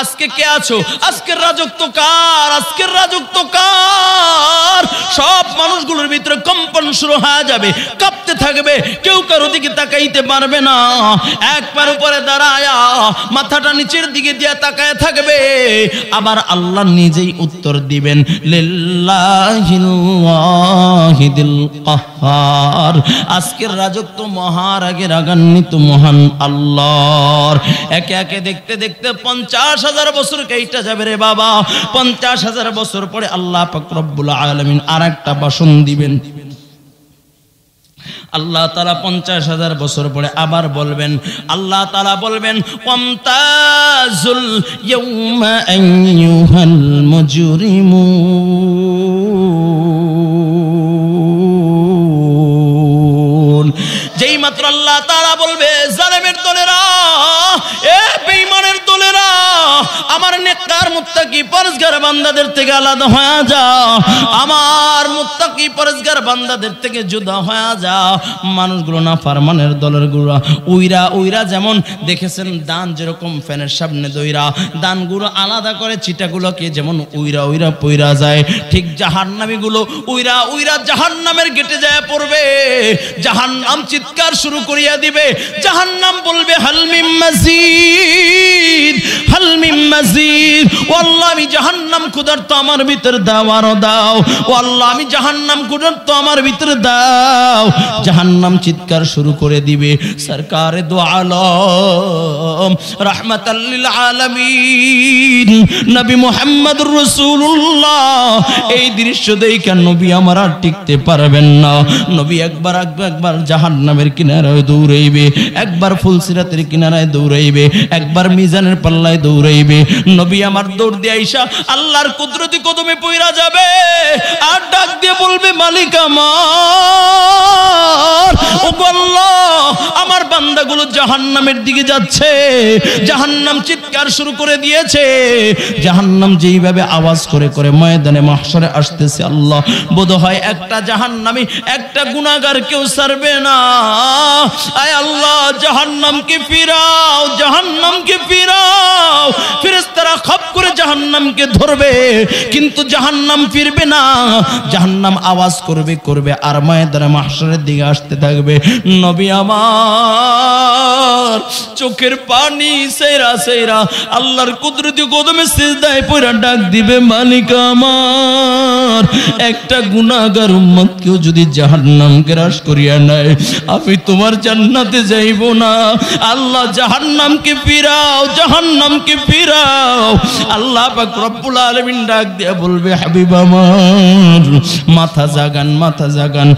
আজকে কে আছো আজকের রাজত্ব কার আজকের রাজত্ব কার সব মানুষগুলোর ভিতরে কম্পন শুরু হয়ে যাবে কাঁপতে থাকবে কেউ কারো দিকে তাকাইতে পারবে না একবার উপরে দাঁড়ায়া মাথাটা নিচের দিকে দিয়ে তাকায় থাকবে আবার আল্লাহ নিজেই উত্তর দিবেন আজকের রাজত্ব মহারাগের আগান্বিত মহান আল্লাহর একে একে দেখতে দেখতে পঞ্চাশ হাজার বছর কেইটা যাবে রে বাবা পঞ্চাশ হাজার বছর পরে আল্লাহ পাকরব্বুল আলমিন আর একটা বাসন দিবেন আল্লাহ তালা পঞ্চাশ হাজার বছর পরে আবার বলবেন আল্লাহ তালা বলবেন কমতাজুল মজুরিমু যেই মাত্র আল্লাহ তালা বলবেন আমার নেককার মুত্তাকি পরস্কার বান্দাদের থেকে আলাদা হয়ে যাও আমার মুত্তাকি পরস্কার বান্দাদের থেকে জুদা হয়ে যাও মানুষগুলো না ফারমানের দলের গুড়া উইরা উইরা যেমন দেখেছেন দান যেরকম ফ্যানের সামনে দইরা দানগুলো আলাদা করে চিটাগুলোকে যেমন উইরা উইরা পইরা যায় ঠিক জাহার জাহান্নামীগুলো উইরা উইরা নামের গেটে যায় পড়বে নাম চিৎকার শুরু করিয়া দিবে নাম বলবে হালমিম মসজিদ হালমিম মসজিদ নাজির ও আল্লাহ আমি জাহান্নাম কুদরত আমার ভিতর দাও আরো দাও ও আল্লাহ আমি জাহান্নাম কুদরত আমার ভিতর দাও জাহান্নাম চিৎকার শুরু করে দিবে সরকার দো আলম রহমতাল্লিল আলমিন নবী মোহাম্মদ রসুল্লাহ এই দৃশ্য দেখে নবী আমার আর টিকতে পারবেন না নবী একবার একবার জাহান্নামের কিনারায় দৌড়াইবে একবার ফুলসিরাতের কিনারায় দৌড়াইবে একবার মিজানের পাল্লায় দৌড়াইবে নবী আমার দৌড় দিয়ে আইসা আল্লাহর কুদরতি কদমে পইরা যাবে আর ডাক দিয়ে বলবে মালিক আমার ও আমার বান্দাগুলো জাহান্নামের দিকে যাচ্ছে জাহান্নাম চিৎকার শুরু করে দিয়েছে জাহান্নাম যেইভাবে আওয়াজ করে করে ময়দানে মহাসরে আসতেছে আল্লাহ বোধ হয় একটা জাহান্নামি একটা গুণাগার কেউ সারবে না আয় আল্লাহ জাহান্নামকে ফিরাও জাহান্নামকে ফিরাও ফিরে ফেরেস্তারা খপ করে জাহান্নামকে ধরবে কিন্তু জাহান্নাম ফিরবে না জাহান্নাম আওয়াজ করবে করবে আর ময়দানে মাহশারের দিকে আসতে থাকবে নবী আমার চোখের পানি সেরা সেরা আল্লাহর কুদরতি কদমে সিজদায় পয়রা ডাক দিবে মালিক আমার একটা গুণাগার কেউ যদি জাহান্নামকে হ্রাস করিয়া নেয় আমি তোমার জান্নাতে যাইব না আল্লাহ জাহান্নামকে ফিরাও জাহান্নামকে ফিরাও দাও আল্লাহ রব্বুল ডাক দিয়ে বলবে হাবিব আমার মাথা জাগান মাথা জাগান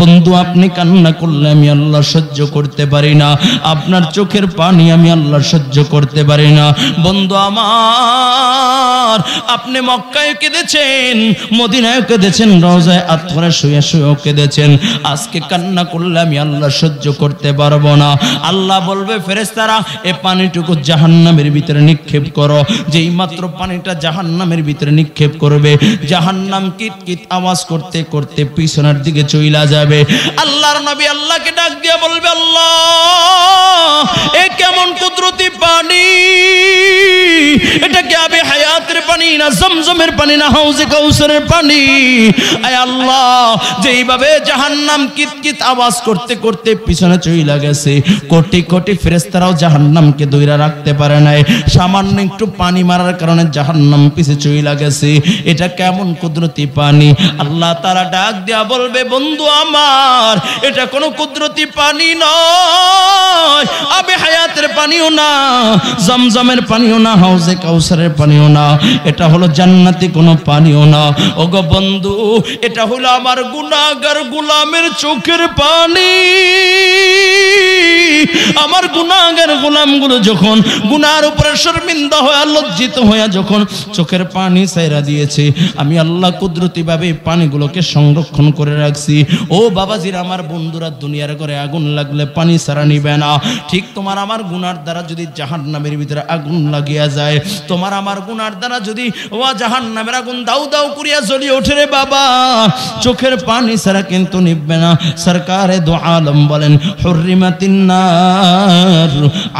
বন্ধু আপনি কান্না করলে আমি আল্লাহ সহ্য করতে পারি না আপনার চোখের পানি আমি আল্লাহ সহ্য করতে পারি না বন্ধু আমার আপনি মক্কায় কেঁদেছেন মদিনায় কেঁদেছেন রোজায় আত্মরে শুয়ে শুয়েও কেঁদেছেন আজকে কান্না করলে আমি আল্লাহ সহ্য করতে পারবো না আল্লাহ বলবে ফেরেস্তারা এ পানিটুকু জাহান্নামের ভিতরে নিক্ষেপ কর করো যে মাত্র পানিটা জাহান নামের ভিতরে নিক্ষেপ করবে জাহান নাম কিট কিট আওয়াজ করতে করতে পিছনের দিকে চইলা যাবে আল্লাহর নবী আল্লাহকে ডাক দিয়ে বলবে আল্লাহ এ কেমন কুদরতি পানি এটা কি আবে হায়াতের পানি না জমজমের পানি না হাউজে কৌসরের পানি আয় আল্লাহ যেইভাবে জাহান্নাম কিতকিত আওয়াজ করতে করতে পিছনে চইলা গেছে কোটি কোটি ফেরেস্তারাও নামকে দৈরা রাখতে পারে নাই সামান্য একটু একটু পানি মারার কারণে জাহান্নাম পিছে চইলা গেছে এটা কেমন কুদরতি পানি আল্লাহ তারা ডাক দেয়া বলবে বন্ধু আমার এটা কোনো কুদরতি পানি নয় আবে হায়াতের পানিও না জমজমের পানিও না হাউজে কাউসারের পানিও না এটা হলো জান্নাতি কোনো পানিও না ও গো বন্ধু এটা হলো আমার গুনাগার গুলামের চোখের পানি আমার গুনাগার গুলামগুলো যখন গুনার উপরে শর্মিন্দা হয় হয়ে লজ্জিত হয়ে যখন চোখের পানি সাইরা দিয়েছে আমি আল্লাহ কুদরতি ভাবে পানিগুলোকে সংরক্ষণ করে রাখছি ও বাবাজির আমার বন্ধুরা দুনিয়ার ঘরে আগুন লাগলে পানি সারা নিবে না ঠিক তোমার আমার গুনার দ্বারা যদি জাহান নামের ভিতরে আগুন লাগিয়া যায় তোমার আমার গুনার দ্বারা যদি ও জাহান নামের আগুন দাউ দাউ করিয়া জ্বলিয়ে ওঠে রে বাবা চোখের পানি সারা কিন্তু নিবে না সরকারে দো আলম বলেন হরিমাতিন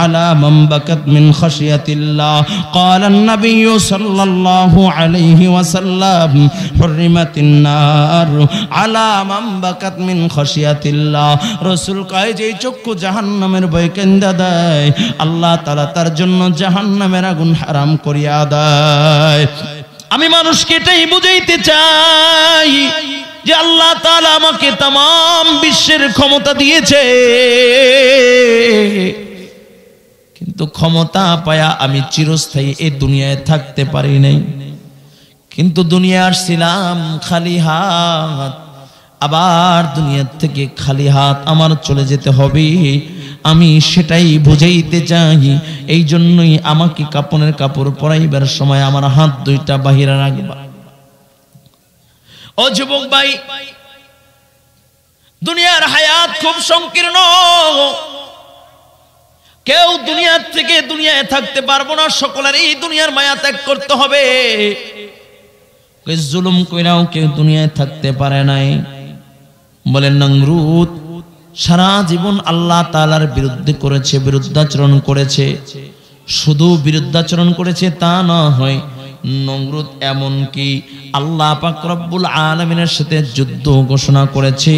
আলা মাম্বাকাত মিন খাশিয়াতিল্লাহ قال النبي صلى الله عليه وسلم حرمت النار على من بكت من خشية الله রসুল কয় যে চক্ষু জাহান্নামের বই কেন্দা দেয় আল্লাহ তালা তার জন্য জাহান্নামের আগুন হারাম করিয়া দেয় আমি মানুষকে এটাই বুঝাইতে চাই যে আল্লাহ তালা আমাকে তাম বিশ্বের ক্ষমতা দিয়েছে কিন্তু ক্ষমতা পায়া আমি চিরস্থায়ী এই দুনিয়ায় থাকতে পারি নাই কিন্তু দুনিয়া আসছিলাম খালি হাত আবার দুনিয়ার থেকে খালি হাত আমার চলে যেতে হবে আমি সেটাই বুঝাইতে চাই এই জন্যই আমাকে কাপনের কাপড় পরাইবার সময় আমার হাত দুইটা বাহিরে রাখবা ও যুবক ভাই দুনিয়ার হায়াত খুব সংকীর্ণ কেউ দুনিয়ার থেকে দুনিয়ায় থাকতে পারবো না সকলের এই দুনিয়ার মায়া ত্যাগ করতে হবে জুলুম কইরাও কেউ দুনিয়ায় থাকতে পারে নাই বলেন নংরুত সারা জীবন আল্লাহ তালার বিরুদ্ধে করেছে বিরুদ্ধাচরণ করেছে শুধু বিরুদ্ধাচরণ করেছে তা না হয় নমরুদ এমন কি আল্লাহ পাক আলমিনের সাথে যুদ্ধ ঘোষণা করেছে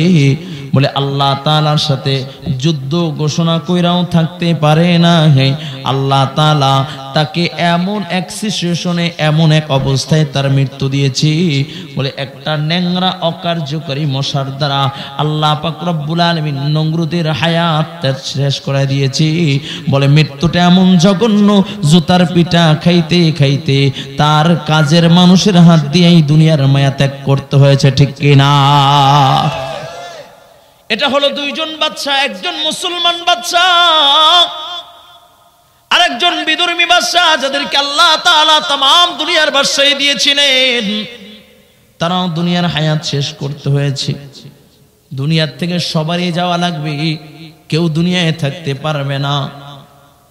বলে আল্লাহ তালার সাথে যুদ্ধ ঘোষণা কইরাও থাকতে পারে না হে আল্লাহ তালা তাকে এমন এক সিচুয়েশনে এমন এক অবস্থায় তার মৃত্যু দিয়েছি বলে একটা ন্যাংরা অকার্যকারী মশার দ্বারা আল্লাহ পাকরব্বুল আলমিন নংরুদের হায়াত শেষ করে দিয়েছি বলে মৃত্যুটা এমন জঘন্য জুতার পিঠা খাইতে খাইতে তা তার কাজের মানুষের হাত দিয়ে এই দুনিয়ার মায়া ত্যাগ করতে হয়েছে ঠিক কিনা এটা হলো দুইজন বাচ্চা একজন মুসলমান বাচ্চা আরেকজন বিদর্মী বাচ্চা যাদেরকে আল্লাহ তাআলা तमाम দুনিয়ার বাদশাহ দিয়েছিলেন তারাও দুনিয়ার হায়াত শেষ করতে হয়েছে দুনিয়ার থেকে সবারই যাওয়া লাগবে কেউ দুনিয়ায় থাকতে পারবে না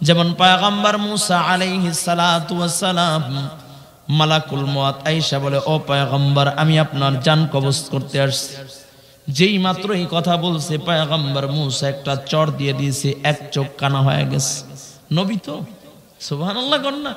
যেমন পায়গাম্বার মুসা আলাইহিস সালাতু ওয়াস সালাম মালাকুল মত আইসা বলে ও পায়গম্বর আমি আপনার যান কবজ করতে আসছি যেই মাত্র এই কথা বলছে পায়গম্বর মুসা একটা চর দিয়ে দিয়েছে এক চোখ কানা হয়ে গেছে নবী তো সুবাহ না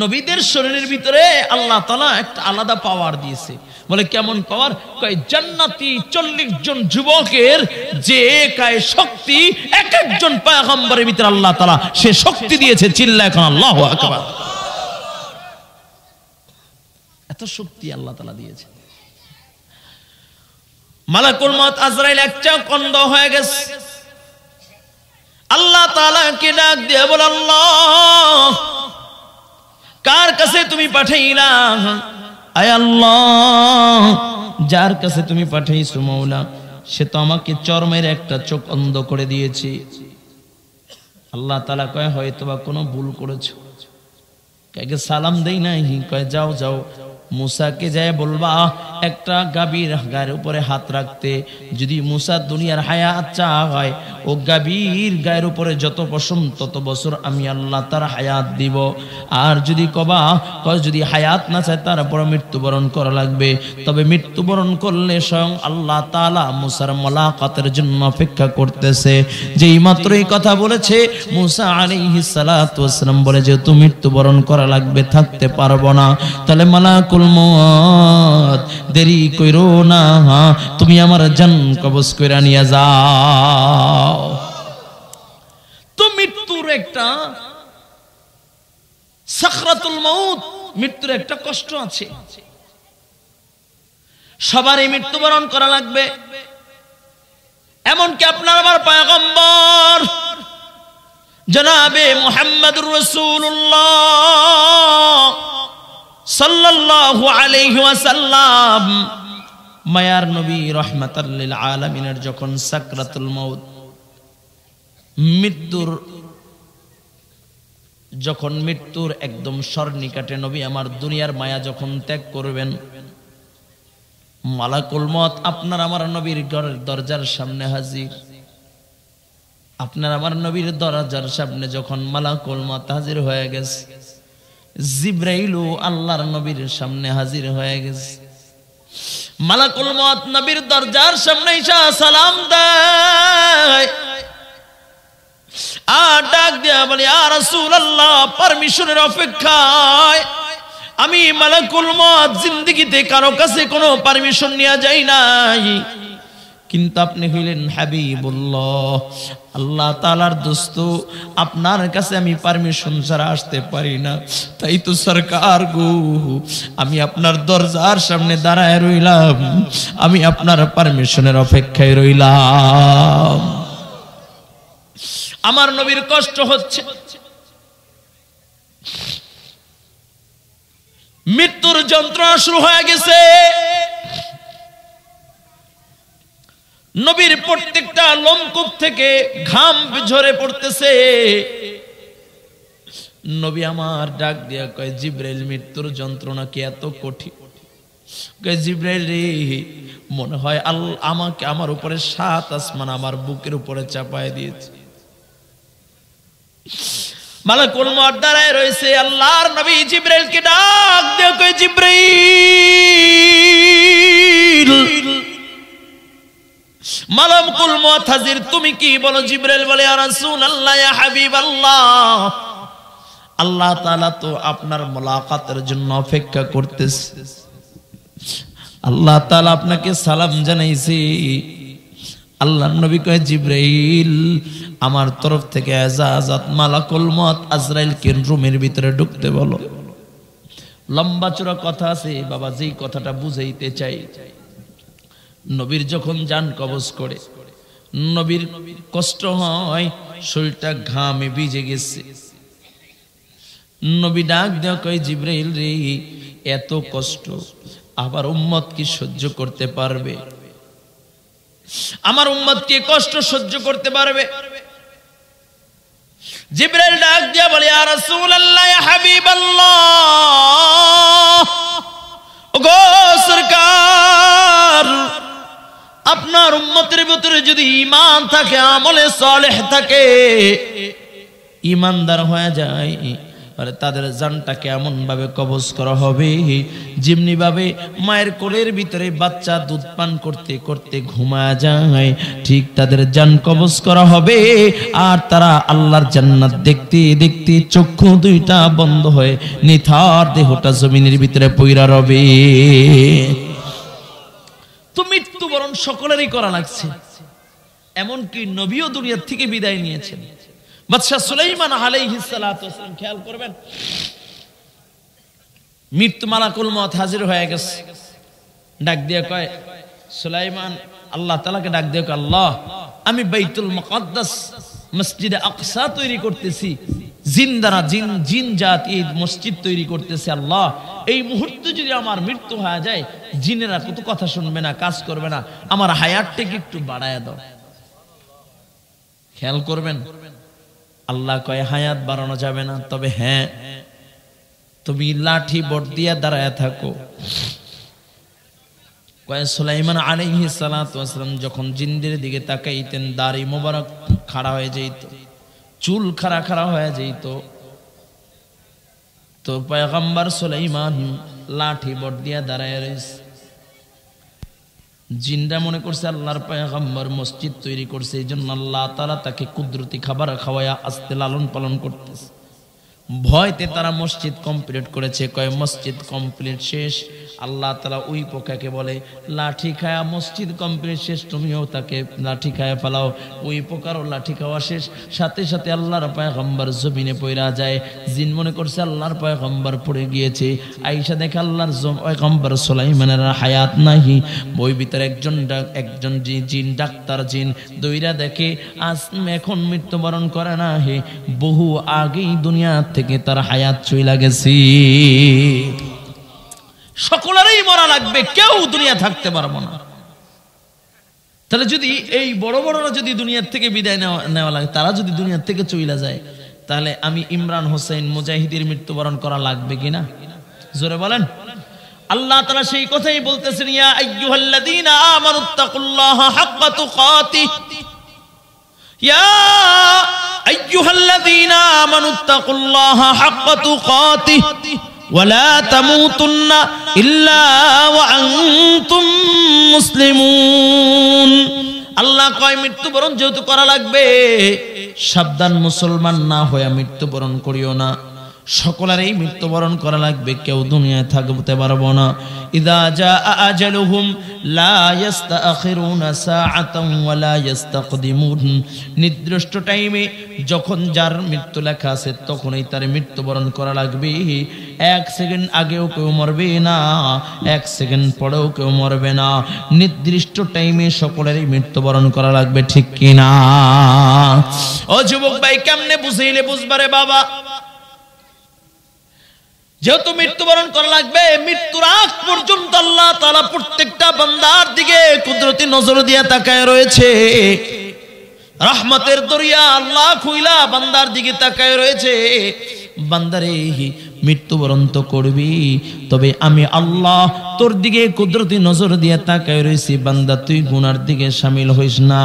নবীদের শরীরের ভিতরে আল্লাহ তালা একটা আলাদা পাওয়ার দিয়েছে বলে কেমন পাওয়ার কয় জান্নাতি চল্লিশ জন যুবকের যে কায় শক্তি এক একজন পায়গম্বরের ভিতরে আল্লাহ তালা সে শক্তি দিয়েছে চিল্লা এখন আল্লাহ আকবার একটা শক্তি আল্লাহ তালা দিয়েছে মালাকুল মত আজরাইল একটা কন্দ হয়ে গেছে আল্লাহ তালাকে ডাক দিয়ে বল আল্লাহ কার কাছে তুমি পাঠাইলা আয় আল্লাহ যার কাছে তুমি পাঠাইছো মৌলা সে তো আমাকে চরমের একটা চোখ অন্ধ করে দিয়েছে আল্লাহ তালা কয় হয়তো বা কোনো ভুল করেছ কাকে সালাম দেই নাই কয় যাও যাও মুসাকে যায় বলবা একটা গাবির গায়ের উপরে হাত রাখতে যদি মুসা দুনিয়ার হায়াত চায় ও গাবির গায়ের উপরে যত পশম তত বছর আমি আল্লাহ তার হায়াত দিব আর যদি কবা যদি হায়াত না চায় তারপরে মৃত্যুবরণ করা লাগবে তবে মৃত্যুবরণ করলে স্বয়ং আল্লাহ তালা মুসার মলাকাতের জন্য অপেক্ষা করতেছে যেই মাত্র এই কথা বলেছে মুসা আলী সালাম বলে যে তুমি মৃত্যুবরণ করা লাগবে থাকতে পারবো না তাহলে মালাকুল মত দেরি কইরো না তুমি আমার জান কবজ কইরা নিয়ে যাও তো মৃত্যুর একটা সাকরাতুল মৌত মৃত্যুর একটা কষ্ট আছে সবারই মৃত্যুবরণ করা লাগবে এমনকি আপনার আমার পায়গম্বর জনাবে মোহাম্মদ রসুল্লাহ মায়ার নবী রহমাতাল্লিল আলামিনের যখন সাকরাতুল মউত মৃত্যুর যখন মৃত্যুর একদম স্বর্ণিকাটে নবী আমার দুনিয়ার মায়া যখন ত্যাগ করবেন মালাকুল মত আপনার আমার নবীর ঘরের দরজার সামনে হাজির আপনার আমার নবীর দরজার সামনে যখন মালাকুল মত হাজির হয়ে গেছে জিব্রাইলও আল্লাহর নবীর সামনে হাজির হয়ে গেছে মালাকুল মত নবীর দরজার সামনে ইসা সালাম দেয় আর ডাক দিয়া বলে আর আল্লাহ পারমিশনের অপেক্ষায় আমি মালাকুল মত জিন্দিগিতে কারো কাছে কোনো পারমিশন নেওয়া যাই নাই কিন্তু আপনি হইলেন হাবিবুল্লাহ আল্লাহ তালার দোস্ত আপনার কাছে আমি পারমিশন ছাড়া আসতে পারি না তাই তো সরকার গু আমি আপনার দরজার সামনে দাঁড়ায় রইলাম আমি আপনার পারমিশনের অপেক্ষায় রইলাম আমার নবীর কষ্ট হচ্ছে মৃত্যুর যন্ত্রণা শুরু হয়ে গেছে নবীর প্রত্যেকটা লোমকূপ থেকে ঘাম ঝরে পড়তেছে নবী আমার ডাক দিয়া কয় জিব্রাইল মৃত্যুর যন্ত্রণা কি এত কঠিন মনে হয় আল আমাকে আমার উপরে সাত আসমান আমার বুকের উপরে চাপায় দিয়েছে মালাকুল মর দাঁড়ায় রয়েছে আল্লাহর নবী জিব্রাইলকে ডাক দিয়ে কয় জিব্রাইল মালামকুল মুআতাজির তুমি কি বলো বলে রাসূলুল্লাহ ইয়া হাবিবাল্লাহ আল্লাহ তাআলা তো আপনার জন্য অপেক্ষা করতেছে আল্লাহ তাআলা আপনাকে সালাম জানাইছি নবী কয় আমার তরফ থেকে মালাকুল মত আজরাইলকে রুমের ভিতরে ঢুকতে বলো লম্বা চূড়া কথা আছে বাবা যেই কথাটা বুঝাইতে চাই চাই নবীর যখন যান কবজ করে নবীর কষ্ট হয় শরীরটা ঘামে ভিজে গেছে নবী ডাক দেওয়া কয় জিব্রাইল রে এত কষ্ট আবার উম্মত কি সহ্য করতে পারবে আমার উম্মত কি কষ্ট সহ্য করতে পারবে জিব্রাইল ডাক দিয়া বলে আর রাসূলুল্লাহ ইয়া হাবিবাল্লাহ ও গো সরকার আপনার উন্মতের ভিতরে যদি ইমান থাকে আমলে সলেহ থাকে ইমানদার হয়ে যায় আরে তাদের জানটাকে ভাবে কবজ করা হবে যেমনি ভাবে মায়ের কোলের ভিতরে বাচ্চা দুধ পান করতে করতে ঘুমা যায় ঠিক তাদের জান কবজ করা হবে আর তারা আল্লাহর জান্নাত দেখতে দেখতে চক্ষু দুইটা বন্ধ হয়ে নিথার দেহটা জমিনের ভিতরে পৈরা রবে তুমি সকলেরই করা লাগছে এমনকি নবীও দুনিয়ার থেকে বিদায় নিয়েছেন বাদশাহ সুলাইমান আলাইহিসালাম খেয়াল করবেন মৃত্যু মালাকুল মত হাজির হয়ে গেছে ডাক দিয়ে কয় সুলাইমান আল্লাহ তালাকে ডাক দিয়ে কয় আল্লাহ আমি বাইতুল মকদ্দাস মসজিদে আকসা তৈরি করতেছি জিন্দারা জিন জিন জাত এই মসজিদ তৈরি করতেছে আল্লাহ এই মুহূর্তে যদি আমার মৃত্যু হয়ে যায় জিনেরা কত কথা শুনবে না কাজ করবে না আমার হায়ারটাকে একটু বাড়ায় দাও খেয়াল করবেন আল্লাহ কয় হায়াত বাড়ানো যাবে না তবে হ্যাঁ তুমি লাঠি বট দিয়ে দাঁড়ায় থাকো কয়ে সুলাইমান আলহি সালাতাম যখন জিন্দের দিকে তাকাইতেন দাড়ি মোবারক খাড়া হয়ে যেত চুল খাড়া খাড়া হয়ে যেত তো পয়গম্বর সুলাইমান লাঠি বট দিয়া দাঁড়ায় রেস জিন্দা মনে করছে আল্লাহর পয়গম্বর মসজিদ তৈরি করছে এই জন্য আল্লাহ তারা তাকে কুদরতি খাবার খাওয়ায়া আসতে লালন পালন করতেছে ভয়তে তারা মসজিদ কমপ্লিট করেছে কয় মসজিদ কমপ্লিট শেষ আল্লাহ তালা ওই পোকাকে বলে লাঠি খায়া মসজিদ কমপ্লিট শেষ তুমিও তাকে লাঠি খায়া ফেলাও ওই পোকারও লাঠি খাওয়া শেষ সাথে সাথে আল্লাহর পায়গম্বর জমিনে পয়রা যায় জিন মনে করছে আল্লাহর পায়গম্বর পড়ে গিয়েছে আইসা দেখে আল্লাহর পায়গম্বর সোলাইমানের হায়াত নাহি বই ভিতরে একজন একজন জিন ডাক্তার জিন দইরা দেখে আজ এখন মৃত্যুবরণ করে না হে বহু আগেই দুনিয়া থেকে থেকে তার হায়াত চইলা গেছি সকলেরই মরা লাগবে কেউ দুনিয়া থাকতে পারবো না তাহলে যদি এই বড় বড়রা যদি দুনিয়ার থেকে বিদায় নেওয়া নেওয়া লাগে তারা যদি দুনিয়ার থেকে চইলা যায় তাহলে আমি ইমরান হোসেন মুজাহিদের মৃত্যুবরণ করা লাগবে কিনা জোরে বলেন আল্লাহ তারা সেই কথাই বলতেছেন ইয়া আইয়ুহাল্লাযীনা আমানুত্তাকুল্লাহা হাক্কা তুকাতি ইয়া أيها الذين آمنوا اتقوا الله حق تقاته ولا تموتن إلا وأنتم مسلمون আল্লাহ কয় মৃত্যুবরণ যেহেতু করা লাগবে সাবধান মুসলমান না হয়ে মৃত্যুবরণ করিও না সকলেরই মৃত্যুবরণ করা লাগবে কেউ দুনিয়ায় থাকতে পারবো না ইদা জা আজালুহুম লা ইস্তাখিরুনা ওয়া লা ইস্তাকদিমুন নির্দিষ্ট টাইমে যখন যার মৃত্যু লেখা আছে তখনই তার মৃত্যুবরণ করা লাগবে এক সেকেন্ড আগেও কেউ মরবে না এক সেকেন্ড পরেও কেউ মরবে না নির্দিষ্ট টাইমে সকলেরই মৃত্যুবরণ করা লাগবে ঠিক কিনা ও যুবক ভাই কেমনে বুঝাইলে বুঝবারে বাবা যেহেতু মৃত্যুবরণ করা লাগবে মৃত্যুর আগ পর্যন্ত আল্লাহ তালা প্রত্যেকটা বান্দার দিকে কুদরতি নজর দিয়ে তাকায় রয়েছে রাহমাতের দরিয়া আল্লাহ খুইলা বান্দার দিকে তাকায় রয়েছে বান্দারে মৃত্যুবরণ তো করবি তবে আমি আল্লাহ তোর দিকে কুদরতি নজর দিয়ে তাকায় রয়েছি বান্দা তুই গুনার দিকে সামিল হইস না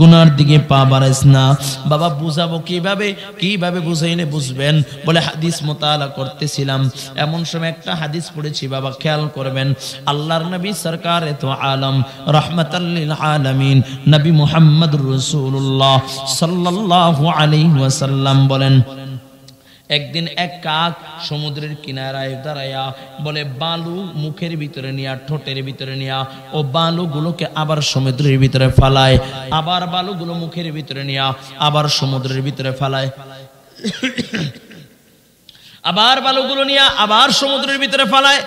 গুনার দিকে পা বাড়াইস না বাবা বুঝাবো কিভাবে কিভাবে বুঝাইলে বুঝবেন বলে হাদিস মোতালা করতেছিলাম এমন সময় একটা হাদিস পড়েছি বাবা খেয়াল করবেন আল্লাহর নবী সরকার এত আলম রহমতাল্লিল আলমিন নবী মোহাম্মদ রসুল্লাহ সাল্লাহ আলী ওয়াসাল্লাম বলেন একদিন এক কাক সমুদ্রের কিনারায় দাঁড়াইয়া বলে বালু মুখের ভিতরে নিয়া ঠোঁটের ভিতরে নিয়া ও বালুগুলোকে আবার সমুদ্রের ভিতরে ফালায় আবার বালুগুলো মুখের ভিতরে নিয়া আবার সমুদ্রের ভিতরে ফালায় আবার বালুগুলো নিয়া আবার সমুদ্রের ভিতরে ফালায়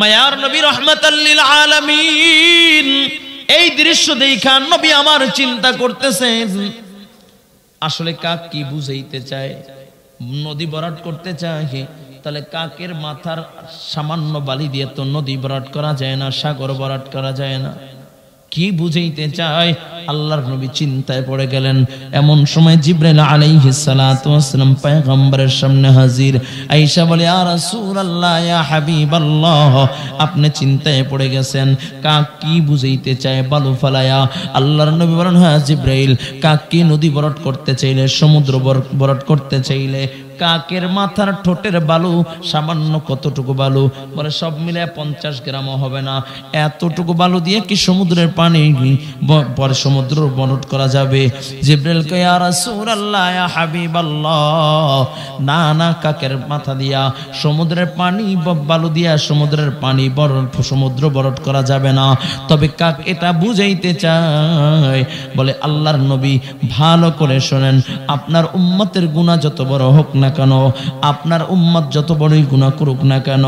মায়ার নবী রহমতাল্লিল আলমিন এই দৃশ্য দেখা নবী আমার চিন্তা করতেছেন আসলে কাক কি বুঝাইতে চায় নদী বরাট করতে চায় তাহলে কাকের মাথার সামান্য বালি দিয়ে তো নদী বরাট করা যায় না সাগর বরাট করা যায় না কি বুঝাইতে চায় আল্লাহর নবী চিন্তায় পড়ে গেলেন এমন সময় জিব্রাইল আলাইহি সালাতু ওয়াসালাম পয়গম্বরের সামনে হাজির আয়েশা বলে ইয়া রাসূলুল্লাহ ইয়া হাবিবাল্লাহ আপনি চিন্তায় পড়ে গেছেন কাক কি বুঝাইতে চায় বালু ফলায়া আল্লাহর নবী বলেন হ্যাঁ জিব্রাইল কাক কি নদী বরট করতে চাইলে সমুদ্র ভরাট করতে চাইলে কাকের মাথার ঠোঁটের বালু সামান্য কতটুকু বালু বলে সব মিলে পঞ্চাশ গ্রামও হবে না এতটুকু বালু দিয়ে কি সমুদ্রের পানি পরে সমুদ্র বনট করা যাবে জিব্রেল হাবিব আল্লাহ না না কাকের মাথা দিয়া সমুদ্রের পানি বালু দিয়া সমুদ্রের পানি বরট সমুদ্র বরট করা যাবে না তবে কাক এটা বুঝাইতে চায় বলে আল্লাহর নবী ভালো করে শোনেন আপনার উম্মতের গুণা যত বড় হোক না কেন আপনার উম্মত যত বড়ই গুণা করুক না কেন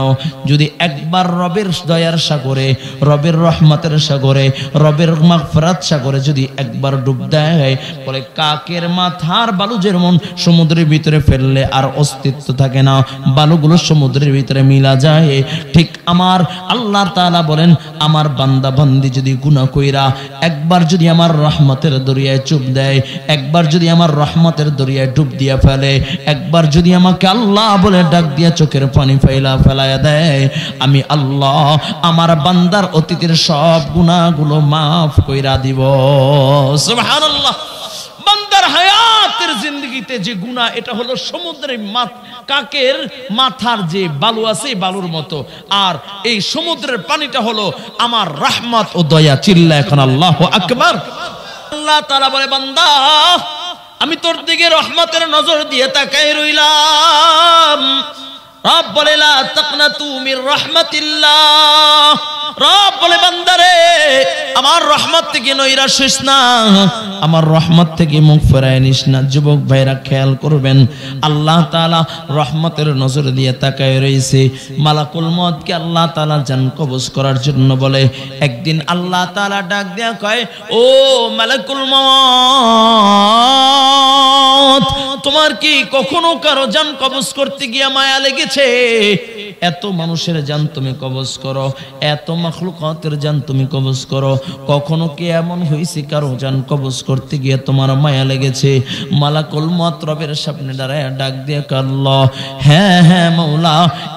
যদি একবার রবের দয়ার সাগরে রবের রহমতের সাগরে রবের মাফরাত সাগরে যদি একবার ডুব দেয় বলে কাকের মাথার বালু যেমন সমুদ্রের ভিতরে ফেললে আর অস্তিত্ব থাকে না বালুগুলো সমুদ্রের ভিতরে মিলা যায় ঠিক আমার আল্লাহ তালা বলেন আমার বান্দা বান্দি যদি গুণা কইরা একবার যদি আমার রহমতের দরিয়ায় চুপ দেয় একবার যদি আমার রহমতের দরিয়ায় ডুব দিয়া ফেলে একবার একবার যদি আমাকে আল্লাহ বলে ডাক দিয়া চোখের পানি ফাইলা ফেলায় দেয় আমি আল্লাহ আমার বান্দার অতীতের সব গুণাগুলো মাফ কইরা দিব এটা হলো সমুদ্রের কাকের মাথার যে বালু আছে বালুর মতো আর এই সমুদ্রের পানিটা হলো আমার ও দয়া চিল্লা এখন আল্লাহ আল্লাহ তারা বলে বান্দা আমি তোর দিকে রহমতের নজর দিয়ে তাকাই রইলাম রব বলে রব বলে বান্দারে আমার রহমত থেকে নৈরা শেষ না আমার রহমত থেকে মুখ ফেরায় নিস না যুবক ভাইরা খেয়াল করবেন আল্লাহ তালা রহমতের নজর দিয়ে তাকায় রয়েছে মালাকুল মদকে আল্লাহ তালা যান কবজ করার জন্য বলে একদিন আল্লাহ তালা ডাক দেয়া কয় ও মালাকুল মত তোমার কি কখনো কারো যান কবজ করতে গিয়ে মায়া লেগেছে আছে এত মানুষের যান তুমি কবজ করো এত মখলুকাতের যান তুমি কবজ করো কখনো কি এমন হয়েছে কারো যান কবজ করতে গিয়ে তোমার মায়া লেগেছে মালাকুল মত রবের সামনে দাঁড়ায় ডাক দিয়ে কাঁদল হ্যাঁ হ্যাঁ মৌলা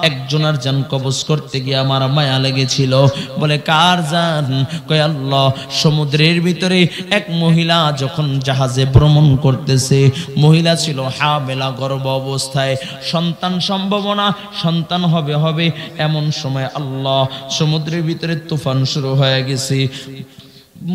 একজনের যান কবজ করতে গিয়ে আমার মায়া লেগেছিল বলে কার যান কয় আল্লাহ সমুদ্রের ভিতরে এক মহিলা যখন জাহাজে ভ্রমণ করতেছে মহিলা ছিল হাবেলা গর্ব অবস্থায় সন্তান সম্ভাবনা সন্তান হবে হবে এমন সময় আল্লাহ সমুদ্রের ভিতরে তুফান শুরু হয়ে গেছে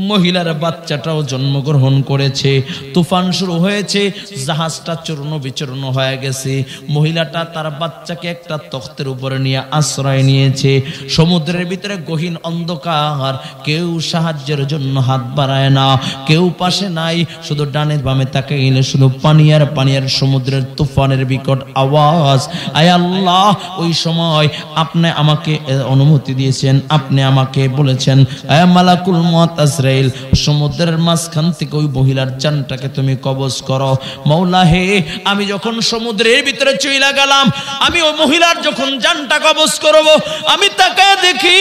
মহিলার বাচ্চাটাও জন্মগ্রহণ করেছে তুফান শুরু হয়েছে জাহাজটা চূর্ণ বিচূর্ণ হয়ে গেছে মহিলাটা তার বাচ্চাকে একটা তখতের উপরে নিয়ে আশ্রয় নিয়েছে সমুদ্রের ভিতরে গহীন অন্ধকার কেউ সাহায্যের জন্য হাত বাড়ায় না কেউ পাশে নাই শুধু ডানে বামে তাকে গেলে শুধু পানিয়ার পানিয়ার সমুদ্রের তুফানের বিকট আওয়াজ আয় আল্লাহ ওই সময় আপনি আমাকে অনুমতি দিয়েছেন আপনি আমাকে বলেছেন আয় মালাকুল মত ইসরায়েল সমুদ্রের মাঝখান থেকে ওই মহিলার চানটাকে তুমি কবজ করো মৌলা হে আমি যখন সমুদ্রের ভিতরে চইলা গেলাম আমি ওই মহিলার যখন চানটা কবজ করব আমি তাকে দেখি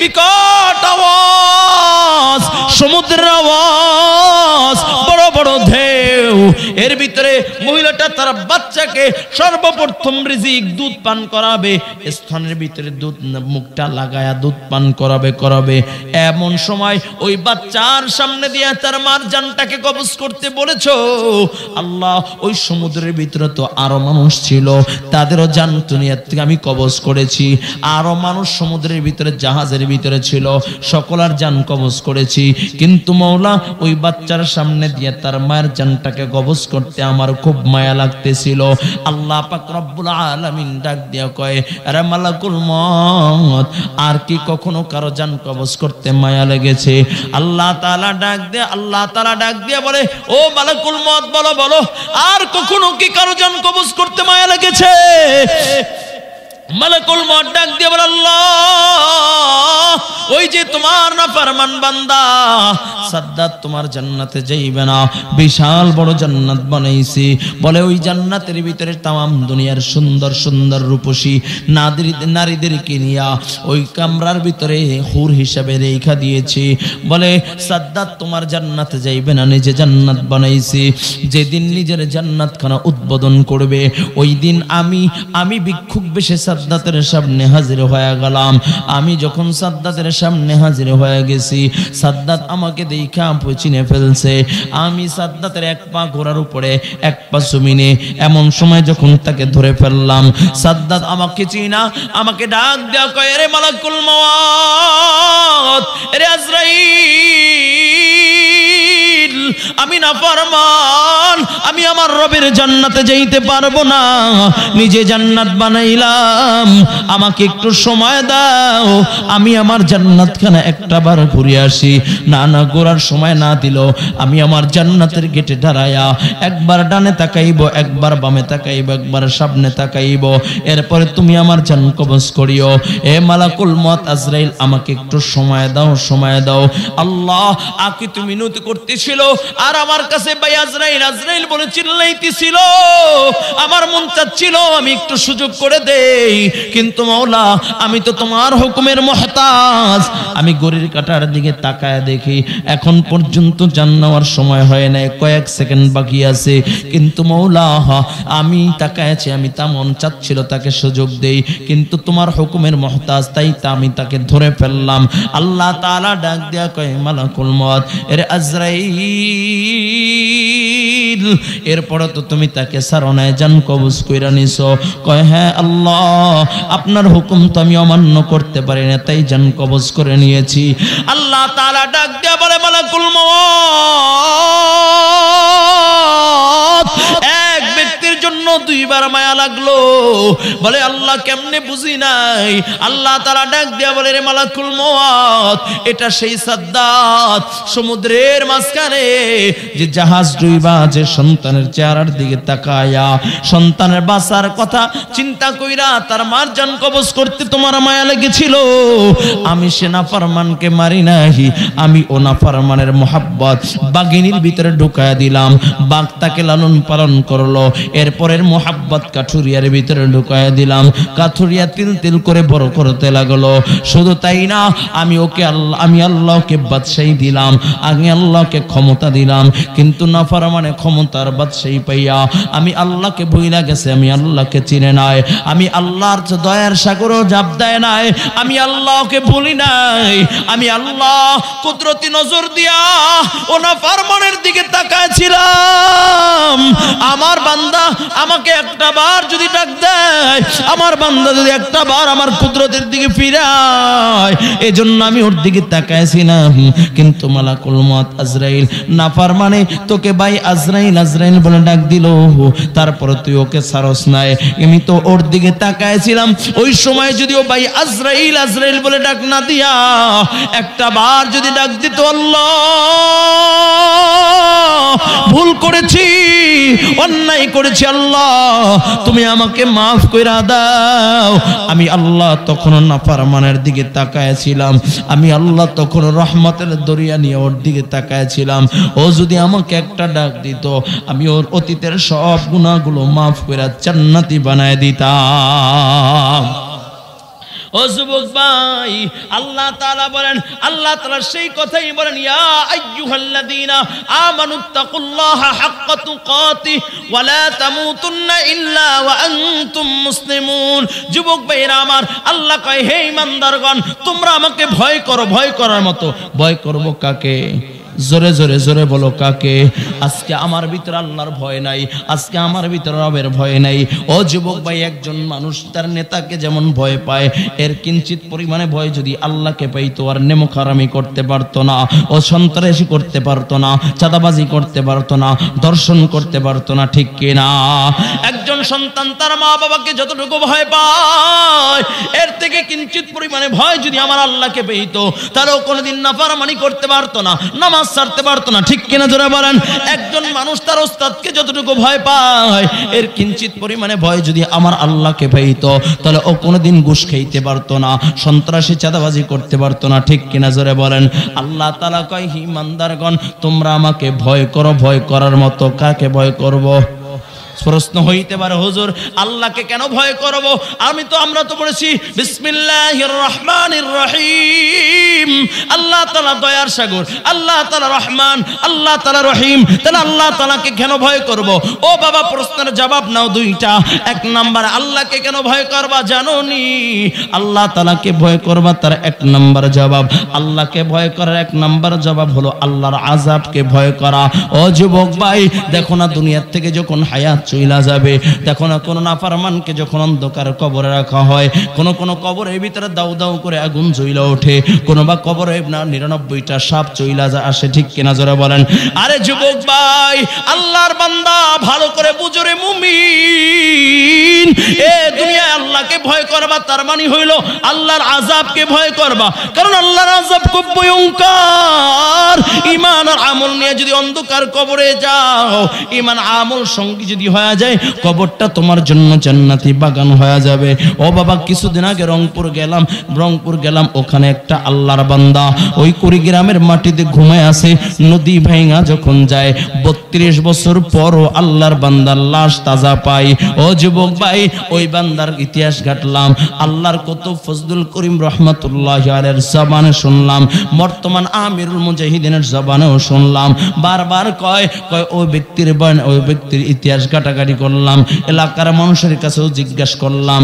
বিকট আওয়াজ সমুদ্রের আওয়াজ বড় বড় ঢেউ এর ভিতরে মহিলাটা তার বাচ্চাকে সর্বপ্রথম রিজিক দুধ পান করাবে স্থানের ভিতরে দুধ মুখটা লাগায়া দুধ পান করাবে করাবে এমন সময় ওই বাচ্চার সামনে দিয়ে তার মার জানটাকে কবজ করতে বলেছ আল্লাহ ওই সমুদ্রের ভিতরে তো আরো মানুষ ছিল তাদেরও জান দুনিয়ার থেকে আমি কবজ করেছি আরো মানুষ সমুদ্রের ভিতরে জাহাজের ভিতরে ছিল সকলার জান কবজ করেছি কিন্তু মৌলা ওই বাচ্চার সামনে দিয়ে তার মায়ের জানটাকে কবজ করতে আমার খুব মায়া লাগতেছিল আল্লাহ পাক রব্বুল আলামিন ডাক দিয়া কয় আরে মালাকুল মত আর কি কখনো কারো জান কবজ করতে মায়া লেগেছে আল্লাহ তালা ডাক দিয়ে আল্লাহ তালা ডাক দিয়ে বলে ও মালাকুল মত বলো বলো আর কখনো কি কারো জন কবজ করতে মায়া লেগেছে মালাকুল মত ডাক দিয়ে বলে আল্লাহ ওই যে তোমার নাফরমান বান্দা সাদ্দাত তোমার জান্নাতে যাইবে না বিশাল বড় জান্নাত বানাইছি বলে ওই জান্নাতের ভিতরে দুনিয়ার সুন্দর সুন্দর রূপসী ওই কামরার ভিতরে হুর হিসাবে রেখা দিয়েছি বলে সাদ্দাত তোমার জান্নাতে যাইবে না নিজে জান্নাত বানাইছি যেদিন নিজের জান্নাতখানা উদ্বোধন করবে ওই দিন আমি আমি ভিক্ষুক বেশে সাদ্দাতের সামনে হাজির হয়ে গেলাম আমি যখন সাদ্দাতের সামনে হাজির হয়ে হয়ে গেছি সাদ্দাত আমাকে দেখা চিনে ফেলছে আমি সাদ্দাতের এক পা ঘোড়ার উপরে এক পা সুমিনে এমন সময় যখন তাকে ধরে ফেললাম সাদ্দাত আমাকে চিনা আমাকে ডাক দেওয়া কয় রে মালাকুল মাওয়াত রে আজরাইল আমি না ফরমান আমি আমার রবের জান্নাতে যেতে পারবো না নিজে জান্নাত বানাইলাম আমাকে একটু সময় দাও আমি আমার খানে একটা বার ঘুরে আসি না না ঘোরার সময় না দিল আমি আমার জান্নাতের গেটে ধারায়া একবার ডানে তাকাইব একবার বামে তাকাইব একবার সামনে তাকাইব এরপরে তুমি আমার জান কবজ করিও এ মালাকুল মত আজরাইল আমাকে একটু সময় দাও সময় দাও আল্লাহ আকি তুমি নতি করতেছিল আর আমার কাছে ভাই আজরাইল আজরাইল বলে চিল্লাইতেছিল আমার মন চাচ্ছিল আমি একটু সুযোগ করে দেই কিন্তু মাওলা আমি তো তোমার হুকুমের মহতাজ আমি গরির কাটার দিকে তাকায় দেখি এখন পর্যন্ত জান নেওয়ার সময় হয় নাই কয়েক সেকেন্ড বাকি আছে কিন্তু মৌলা আমি তাকায়ছি আমি তা মন চাচ্ছিল তাকে সুযোগ দেই কিন্তু তোমার হুকুমের মহতাজ তাই তা আমি তাকে ধরে ফেললাম আল্লাহ তালা ডাক দেয়া কয় মালাকুল মত এর আজরাই এরপরে তো তুমি তাকে সারণায় যান কবজ কইরা নিছ কয় হ্যাঁ আল্লাহ আপনার হুকুম তো আমি অমান্য করতে পারি না তাই যান কবজ করে নিয়েছি আল্লাহ তারা ডাক দেওয়া বলে বলে কুলম জন্য দুইবার মায়া লাগলো বলে আল্লাহ কেমনে বুঝি নাই আল্লাহ তারা ডাক দেয়া বলে রে মালাকুল মত এটা সেই সাদ্দাত সমুদ্রের মাঝখানে যে জাহাজ ডুইবা যে সন্তানের চেহারার দিকে তাকায়া সন্তানের বাসার কথা চিন্তা কইরা তার মার জান কবজ করতে তোমার মায়া লেগেছিল আমি সে নাফারমানকে মারি নাই আমি ও নাফারমানের মহাব্বত বাগিনীর ভিতরে ঢুকায়া দিলাম বাঘ তাকে লালন পালন করলো এর এরপরের মোহাব্বত কাঠুরিয়ার ভিতরে ঢুকায় দিলাম কাঠুরিয়া তিল তিল করে বড় করতে লাগলো শুধু তাই না আমি ওকে আল্লাহ আমি আল্লাহকে বাদশাহী দিলাম আমি আল্লাহকে ক্ষমতা দিলাম কিন্তু নাফার মানে ক্ষমতার বাদশাহী পাইয়া আমি আল্লাহকে ভুইলা গেছে আমি আল্লাহকে চিনে নাই আমি আল্লাহর দয়ার সাগরও জাপ দেয় নাই আমি আল্লাহকে ভুলি নাই আমি আল্লাহ কুদরতি নজর দিয়া ও নাফার মনের দিকে তাকায় ছিলাম আমার বান্দা আমাকে একটা বার যদি ডাক দেয় আমার বান্দা যদি একটা বার আমার কুদরতের দিকে ফিরায় এজন্য আমি ওর দিকে তাকাইছিলাম কিন্তু মালাকুল মত আজরাইল নাফার মানে তোকে ভাই আজরাইল আজরাইল বলে ডাক দিল তারপরে তুই ওকে সারস নাই আমি তো ওর দিকে তাকাইছিলাম ওই সময় যদি ও ভাই আজরাইল আজরাইল বলে ডাক না দিয়া একটা বার যদি ডাক দিত আল্লাহ ভুল করেছি অন্যায় করেছি আল্লাহ তুমি আমাকে মাফ করে দাও আমি আল্লাহ তখন নাফারমানের দিকে আমি আল্লাহ তখন রহমতের দরিয়া নিয়ে ওর দিকে তাকায়ছিলাম ও যদি আমাকে একটা ডাক দিত আমি ওর অতীতের সব গুণাগুলো মাফ করে জান্নাতি বানায় দিতাম ও যুবক ভাই আল্লাহ তাআলা বলেন আল্লাহ তাআলা সেই কথাই বলেন ইয়া আইয়ুহাল্লাযীনা আমানুত্তাকুল্লাহা হাক্কা তুকাতি ওয়া লা তামুতুন্না ইল্লা ওয়া আনতুম মুসলিমুন যুবক ভাইরা আমার আল্লাহ কয় হে ইমানদারগণ তোমরা আমাকে ভয় করো ভয় করার মতো ভয় করব কাকে জোরে জোরে জোরে বলো কাকে আজকে আমার ভিতরে আল্লাহর ভয় নাই আজকে আমার ভিতরে রবের ভয় নাই ও যুবক ভাই একজন মানুষ তার নেতাকে যেমন ভয় পায় এর কিঞ্চিত পরিমাণে ভয় যদি আল্লাহকে পাইতো আর নেমখারামি করতে পারতো না ও সন্ত্রাসী করতে পারতো না চাঁদাবাজি করতে পারতো না দর্শন করতে পারতো না ঠিক কিনা একজন সন্তান তার মা বাবাকে যতটুকু ভয় পায় এর থেকে কিঞ্চিত পরিমাণে ভয় যদি আমার আল্লাহকে পেইতো তারও কোনোদিন নাফারামানি করতে পারতো না নামাজ নামাজ ছাড়তে পারতো না ঠিক কিনা জোরে বলেন একজন মানুষ তার ওস্তাদকে যতটুকু ভয় পায় এর কিঞ্চিত পরিমাণে ভয় যদি আমার আল্লাহকে পেইত তাহলে ও কোনোদিন ঘুষ খেইতে পারতো না সন্ত্রাসী চাঁদাবাজি করতে পারতো না ঠিক কিনা জোরে বলেন আল্লাহ তালা কয় হিমানদারগণ তোমরা আমাকে ভয় করো ভয় করার মতো কাকে ভয় করবো প্রশ্ন হইতে পারে হুজুর আল্লাহকে কেন ভয় করব আমি তো আমরা তো পড়েছি বিসমিল্লাহির রহমানির রহিম আল্লাহ তাআলা দয়ার সাগর আল্লাহ তাআলা রহমান আল্লাহ তাআলা রহিম তাহলে আল্লাহ তাআলাকে কেন ভয় করব ও বাবা প্রশ্নের জবাব নাও দুইটা এক নাম্বার আল্লাহকে কেন ভয় করবা জানো নি আল্লাহ তাআলাকে ভয় করবা তার এক নাম্বার জবাব আল্লাহকে ভয় করার এক নাম্বার জবাব হলো আল্লাহর আযাবকে ভয় করা ও যুবক ভাই দেখো না দুনিয়ার থেকে যখন হায়াত চইলা যাবে দেখো না কোনো নাফারমানকে যখন অন্ধকার কবরে রাখা হয় কোন কোন কবরের ভিতরে দাউ দাউ করে আগুন চইলা ওঠে কোনো বা কবরে না নিরানব্বইটা সাপ চইলা যা আসে ঠিক কিনা জোরে বলেন আরে যুবক ভাই আল্লাহর বান্দা ভালো করে বুঝরে মুমিন এ দুনিয়া আল্লাহকে ভয় করবা তার মানে হইল আল্লাহর আজাবকে ভয় করবা কারণ আল্লাহর আজাব খুব ভয়ঙ্কর ইমান আর আমল নিয়ে যদি অন্ধকার কবরে যাও ইমান আমল সঙ্গী যদি হয়ে যায় কবরটা তোমার জন্য জান্নাতি বাগান হয়ে যাবে ও বাবা কিছুদিন আগে রংপুর গেলাম রংপুর গেলাম ওখানে একটা আল্লাহর বান্দা ওই কুড়িগ্রামের মাটিতে ঘুমায় আছে নদী ভাইঙা যখন যায় বত্রিশ বছর পরও আল্লাহর বান্দার লাশ তাজা পাই ও যুবক ভাই ওই বান্দার ইতিহাস ঘাটলাম আল্লাহর কত ফজলুল করিম রহমতুল্লাহ আলের জবানে শুনলাম বর্তমান আমিরুল মুজাহিদিনের জবানেও শুনলাম বারবার কয় কয় ওই ব্যক্তির বয়ন ওই ব্যক্তির ইতিহাস ঘাট কাটাকাটি করলাম এলাকার মানুষের কাছেও জিজ্ঞাসা করলাম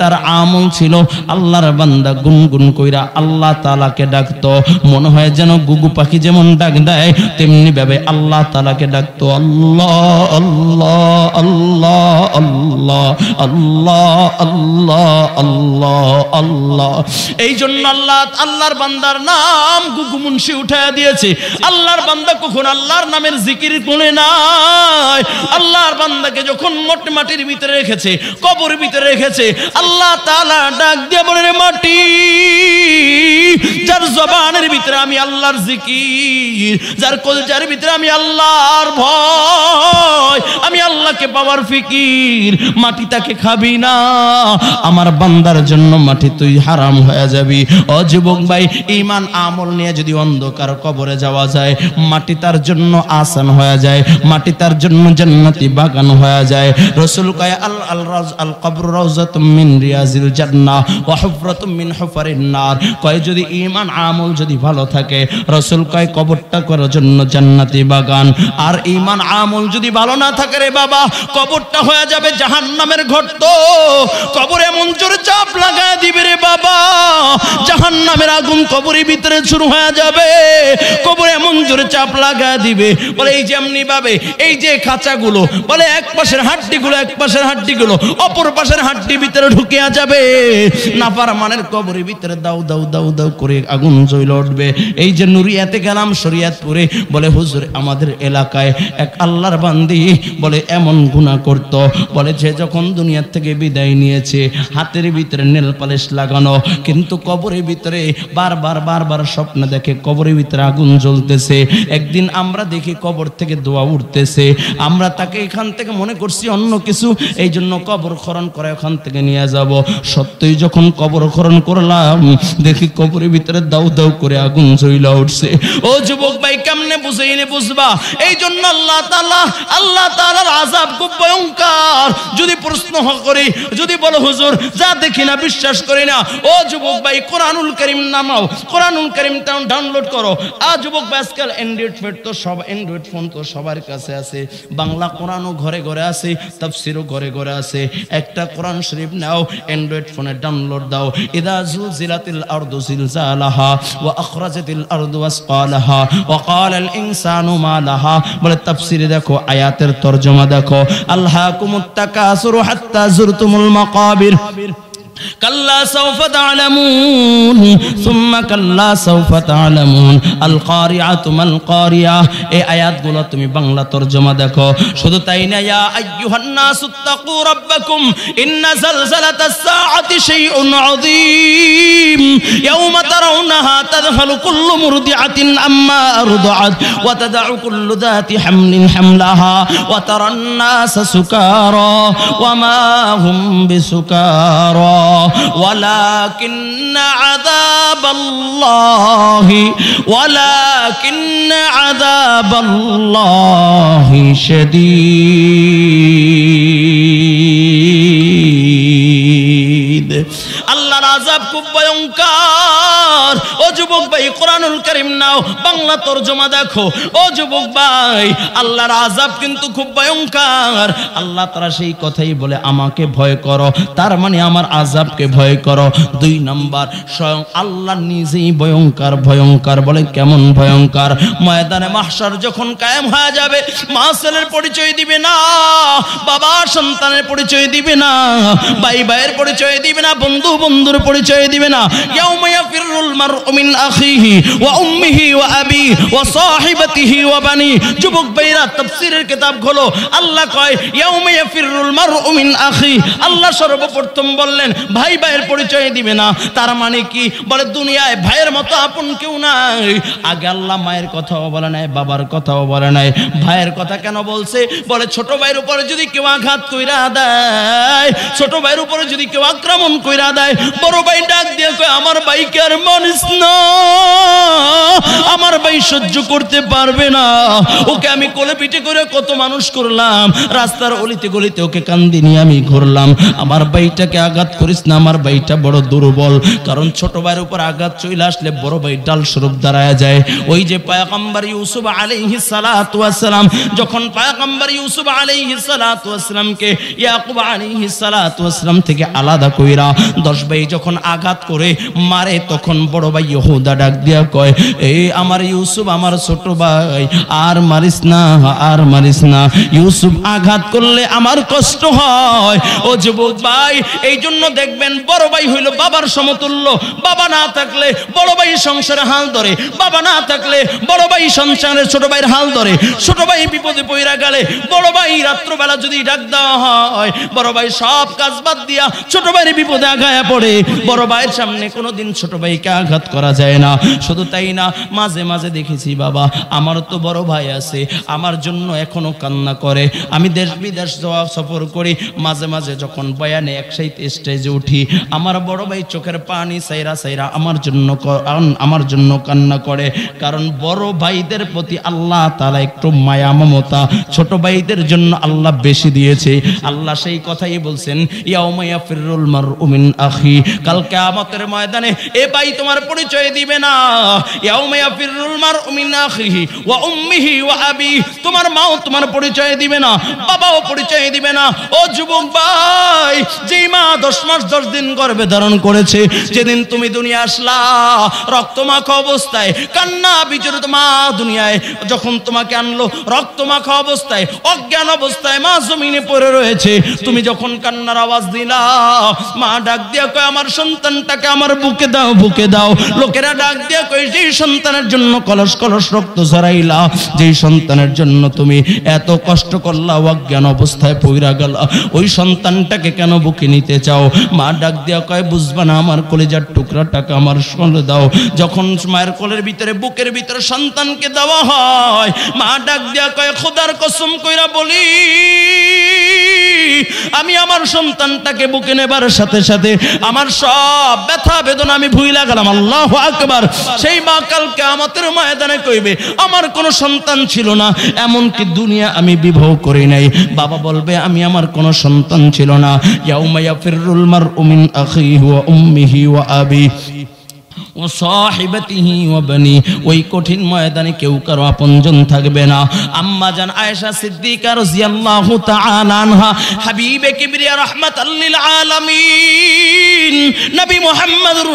তার আমল ছিল আল্লাহর বান্দা গুনগুন কইরা আল্লাহ তালাকে ডাকতো মনে হয় যেন গুগু পাখি যেমন ডাক দেয় তেমনি ভাবে আল্লাহ তালাকে ডাকতো আল্লাহ আল্লাহ আল্লাহ আল্লাহ আল্লাহ আল্লাহ আল্লাহ আল্লাহ এই জন্য আল্লাহ আল্লাহর বান্দার নাম গুগু মুন্সি উঠায় দিয়েছে আল্লাহর বান্দা কখন আল্লাহর নামের জিকির কোনে নাই আল্লাহর বান্দাকে যখন মোট মাটির ভিতরে রেখেছে কবর ভিতরে রেখেছে আল্লাহ তালা ডাক দিয়ে বলেন মাটি যার জবানের ভিতরে আমি আল্লাহর জিকির যার কলচার ভিতরে আমি আল্লাহর ভয় আমি আল্লাহকে পাওয়ার ফিকির মাটি তাকে খাবি না আমার বান্দার জন্য মাটি তুই হারাম হয়ে যাবি ও যুবক ভাই ইমান আমল নিয়ে যদি অন্ধকার কবরে যাওয়া যায় মাটি তার জন্য আসান হয়ে যায় মাটি তার জন্য জান্নাতি বাগ বাগান হয়ে যায় রসুল কয় আল আল রাজ আল কবর রওজাত মিন রিয়াজিল জান্নাহ ওয়া হুফরাতুম মিন হুফারিন নার কয় যদি ঈমান আমল যদি ভালো থাকে রসুল কয় কবরটা করার জন্য জান্নাতি বাগান আর ঈমান আমল যদি ভালো না থাকে রে বাবা কবরটা হয়ে যাবে জাহান্নামের ঘর তো কবরে এমন জোরে চাপ লাগায় দিবে রে বাবা জাহান্নামের আগুন কবরের ভিতরে শুরু হয়ে যাবে কবরে এমন চাপ লাগায় দিবে বলে এই যে এমনি ভাবে এই যে খাঁচাগুলো বলে তাহলে এক পাশের গুলো এক পাশের গুলো অপর পাশের হাড্ডি ভিতরে ঢুকিয়া যাবে নাফার মানের কবরের ভিতরে দাউ দাউ দাউ দাউ করে আগুন জ্বলে উঠবে এই যে নুরিয়াতে গেলাম শরিয়াতপুরে বলে হুজুর আমাদের এলাকায় এক আল্লাহর বান্দি বলে এমন গুণা করত বলে যে যখন দুনিয়ার থেকে বিদায় নিয়েছে হাতের ভিতরে নেল পালিশ লাগানো কিন্তু কবরের ভিতরে বারবার বারবার স্বপ্ন দেখে কবরের ভিতরে আগুন জ্বলতেছে একদিন আমরা দেখি কবর থেকে দোয়া উঠতেছে আমরা তাকে এখান থেকে মনে করছি অন্য কিছু এই জন্য কবর খরণ করে ওখান থেকে নিয়ে যাব সত্যই যখন কবর খরণ করলাম দেখি কবরের ভিতরে দাউ দাউ করে আগুন জ্বইলা উঠছে ও যুবক ভাই কেমনে বুঝাইনি বুঝবা এই জন্য আল্লাহ তালা আল্লাহ তালার আজাব খুব ভয়ঙ্কর যদি প্রশ্ন করি যদি বলো হুজুর যা দেখি না বিশ্বাস করি না ও যুবক ভাই কোরআনুল করিম নামাও কোরআনুল করিম ডাউনলোড করো আর যুবক ভাই আজকাল অ্যান্ড্রয়েড ফোন তো সব অ্যান্ড্রয়েড ফোন তো সবার কাছে আছে বাংলা কোরআনও ঘরে ঘরে আছে তাফসিরও ঘরে ঘরে আছে একটা কোরআন শরীফ নাও অ্যান্ড্রয়েড ফোনে ডাউনলোড দাও ইদা জুলজিলাতিল আরদু জিলজালাহা ওয়া আখরাজাতিল আরদু আসফালাহা ওয়া আল ইনসানু মা লাহা বলে তাফসিরে দেখো আয়াতের তরজমা দেখো আল্লাহ তাকাসুরু হাত্তা জুরতুমুল মাকাবির كلا سوف تعلمون ثم كلا سوف تعلمون القارعة ما القارعة اي آيات قولة تمي بانلا ترجمة دكو شدو تاين يا أيها الناس اتقوا ربكم إن زلزلة الساعة شيء عظيم يوم ترونها تذهل كل مرضعة أما أرضعت وتدع كل ذات حمل حملها وترى الناس سكارى وما هم بسكارى ولكن عذاب الله ولكن عذاب الله شديد আল্লাহর আজাব খুব ভয়ঙ্কর ও যুবক ভাই কোরআনুল করিম নাও বাংলা তর্জমা দেখো ও যুবক ভাই আল্লাহর আজাব কিন্তু খুব ভয়ঙ্কর আল্লাহ তারা সেই কথাই বলে আমাকে ভয় করো তার মানে আমার আজাবকে ভয় করো দুই নাম্বার স্বয়ং আল্লাহ নিজেই ভয়ঙ্কর ভয়ঙ্কর বলে কেমন ভয়ঙ্কর ময়দানে মাসার যখন কায়েম হয়ে যাবে মা ছেলের পরিচয় দিবে না বাবা সন্তানের পরিচয় দিবে না ভাই ভাইয়ের পরিচয় দিবে না বন্ধু কেউ বন্ধুর পরিচয় দিবে না ইয়াউমায়া ফিরুল আখিহি ওয়া উম্মিহি ওয়া আবি ওয়া সাহিবাতিহি ওয়া বানি যুবক তাফসীরের কিতাব আল্লাহ কয় ইয়াউমায়া ফিরুল আখি আল্লাহ সর্বপ্রথম বললেন ভাই ভাইয়ের পরিচয় দিবে না তার মানে কি বলে দুনিয়ায় ভাইয়ের মতো আপন কেউ নাই আগে আল্লাহ মায়ের কথাও বলে নাই বাবার কথাও বলে নাই ভাইয়ের কথা কেন বলছে বলে ছোট ভাইয়ের উপরে যদি কেউ আঘাত কইরা দেয় ছোট ভাইয়ের উপরে যদি কেউ আক্রমণ কইরা দেয় দেয় বড় ভাই ডাক দিয়ে আমার ভাইকে আর মানিস না আমার ভাই সহ্য করতে পারবে না ওকে আমি কোলে পিঠে করে কত মানুষ করলাম রাস্তার অলিতে গলিতে ওকে কান্দি নিয়ে আমি ঘুরলাম আমার ভাইটাকে আঘাত করিস না আমার ভাইটা বড় দুর্বল কারণ ছোট ভাইয়ের উপর আঘাত চলে আসলে বড় ভাই ডাল স্বরূপ দাঁড়ায় যায় ওই যে পায়াকাম্বার ইউসুফ আলাইহি সালাম যখন পায়াকাম্বার ইউসুফ আলাইহি সালাতামকে ইয়াকুব আলাইহি সালাম থেকে আলাদা কইরা দশ ভাই যখন আঘাত করে মারে তখন বড় ভাই হুদা ডাক দিয়া কয় এই আমার ইউসুফ আমার ছোট ভাই আর মারিস না আর মারিস না ইউসুফ আঘাত করলে আমার কষ্ট হয় ও যুবক ভাই এই জন্য দেখবেন বড় ভাই হইল বাবার সমতুল্য বাবা না থাকলে বড় ভাই সংসারে হাল ধরে বাবা না থাকলে বড় ভাই সংসারে ছোট ভাইয়ের হাল ধরে ছোট ভাই বিপদে পইরা গেলে বড় ভাই রাত্রবেলা যদি ডাক দেওয়া হয় বড় ভাই সব কাজ বাদ দিয়া ছোট ভাইয়ের বিপদে আগায় আয়া পড়ে বড় ভাইয়ের সামনে কোনোদিন ছোট ভাইকে আঘাত করা যায় না শুধু তাই না মাঝে মাঝে দেখেছি বাবা আমার তো বড় ভাই আছে আমার জন্য এখনো কান্না করে আমি দেশ বিদেশ যাওয়া সফর করি মাঝে মাঝে যখন বয়ানে একসাথে স্টেজে উঠি আমার বড় ভাই চোখের পানি সাইরা সাইরা আমার জন্য আমার জন্য কান্না করে কারণ বড় ভাইদের প্রতি আল্লাহ তালা একটু মায়া মমতা ছোট ভাইদের জন্য আল্লাহ বেশি দিয়েছে আল্লাহ সেই কথাই বলছেন ইয়াও মায়া ফিরুল মার উমিন আহ আখি কালকে আমতের ময়দানে এ ভাই তোমার পরিচয় দিবে না তোমার মাও তোমার পরিচয় দিবে না বাবাও পরিচয় দিবে না ও যুবক ভাই মা দশ মাস দশ দিন গর্ভে ধারণ করেছে যেদিন তুমি দুনিয়া আসলা রক্তমাখা অবস্থায় কান্না বিচরিত মা দুনিয়ায় যখন তোমাকে আনলো রক্তমাখা অবস্থায় অজ্ঞান অবস্থায় মা জমিনে পড়ে রয়েছে তুমি যখন কান্নার আওয়াজ দিলা মা ডাক দিয়ে দিয়া কয় আমার সন্তানটাকে আমার বুকে দাও বুকে দাও লোকেরা ডাক দিয়া কয় যেই সন্তানের জন্য কলস কলস রক্ত ঝরাইলা যেই সন্তানের জন্য তুমি এত কষ্ট করলা অজ্ঞান অবস্থায় পইরা গেল ওই সন্তানটাকে কেন বুকে নিতে চাও মা ডাক দিয়া কয় বুঝবা না আমার কলেজার টুকরাটাকে আমার সঙ্গে দাও যখন মায়ের কোলের ভিতরে বুকের ভিতরে সন্তানকে দেওয়া হয় মা ডাক দিয়া কয় খোদার কসম কইরা বলি আমি আমার সন্তানটাকে বুকে নেবার সাথে সাথে আমার সব ব্যথা বেদনা আমি ভুই লাগালাম আল্লাহ আকবার সেই মা কালকে আমাদের ময়দানে কইবে আমার কোনো সন্তান ছিল না এমন কি দুনিয়া আমি বিবাহ করি নাই বাবা বলবে আমি আমার কোনো সন্তান ছিল না ইয়াউমায়া ফিররুল মার উমিন আখিহি ওয়া উম্মিহি ওয়া আবিহি ও ওয়া ওই কঠিন ময়দানে কেউ কারো আপনজন থাকবে না আম্মা জান আয়েশা সিদ্দিকা রাদিয়াল্লাহু তাআলা আনহা হাবিবে কিবরিয়া রাহমাতাল লিল আলামিন নবী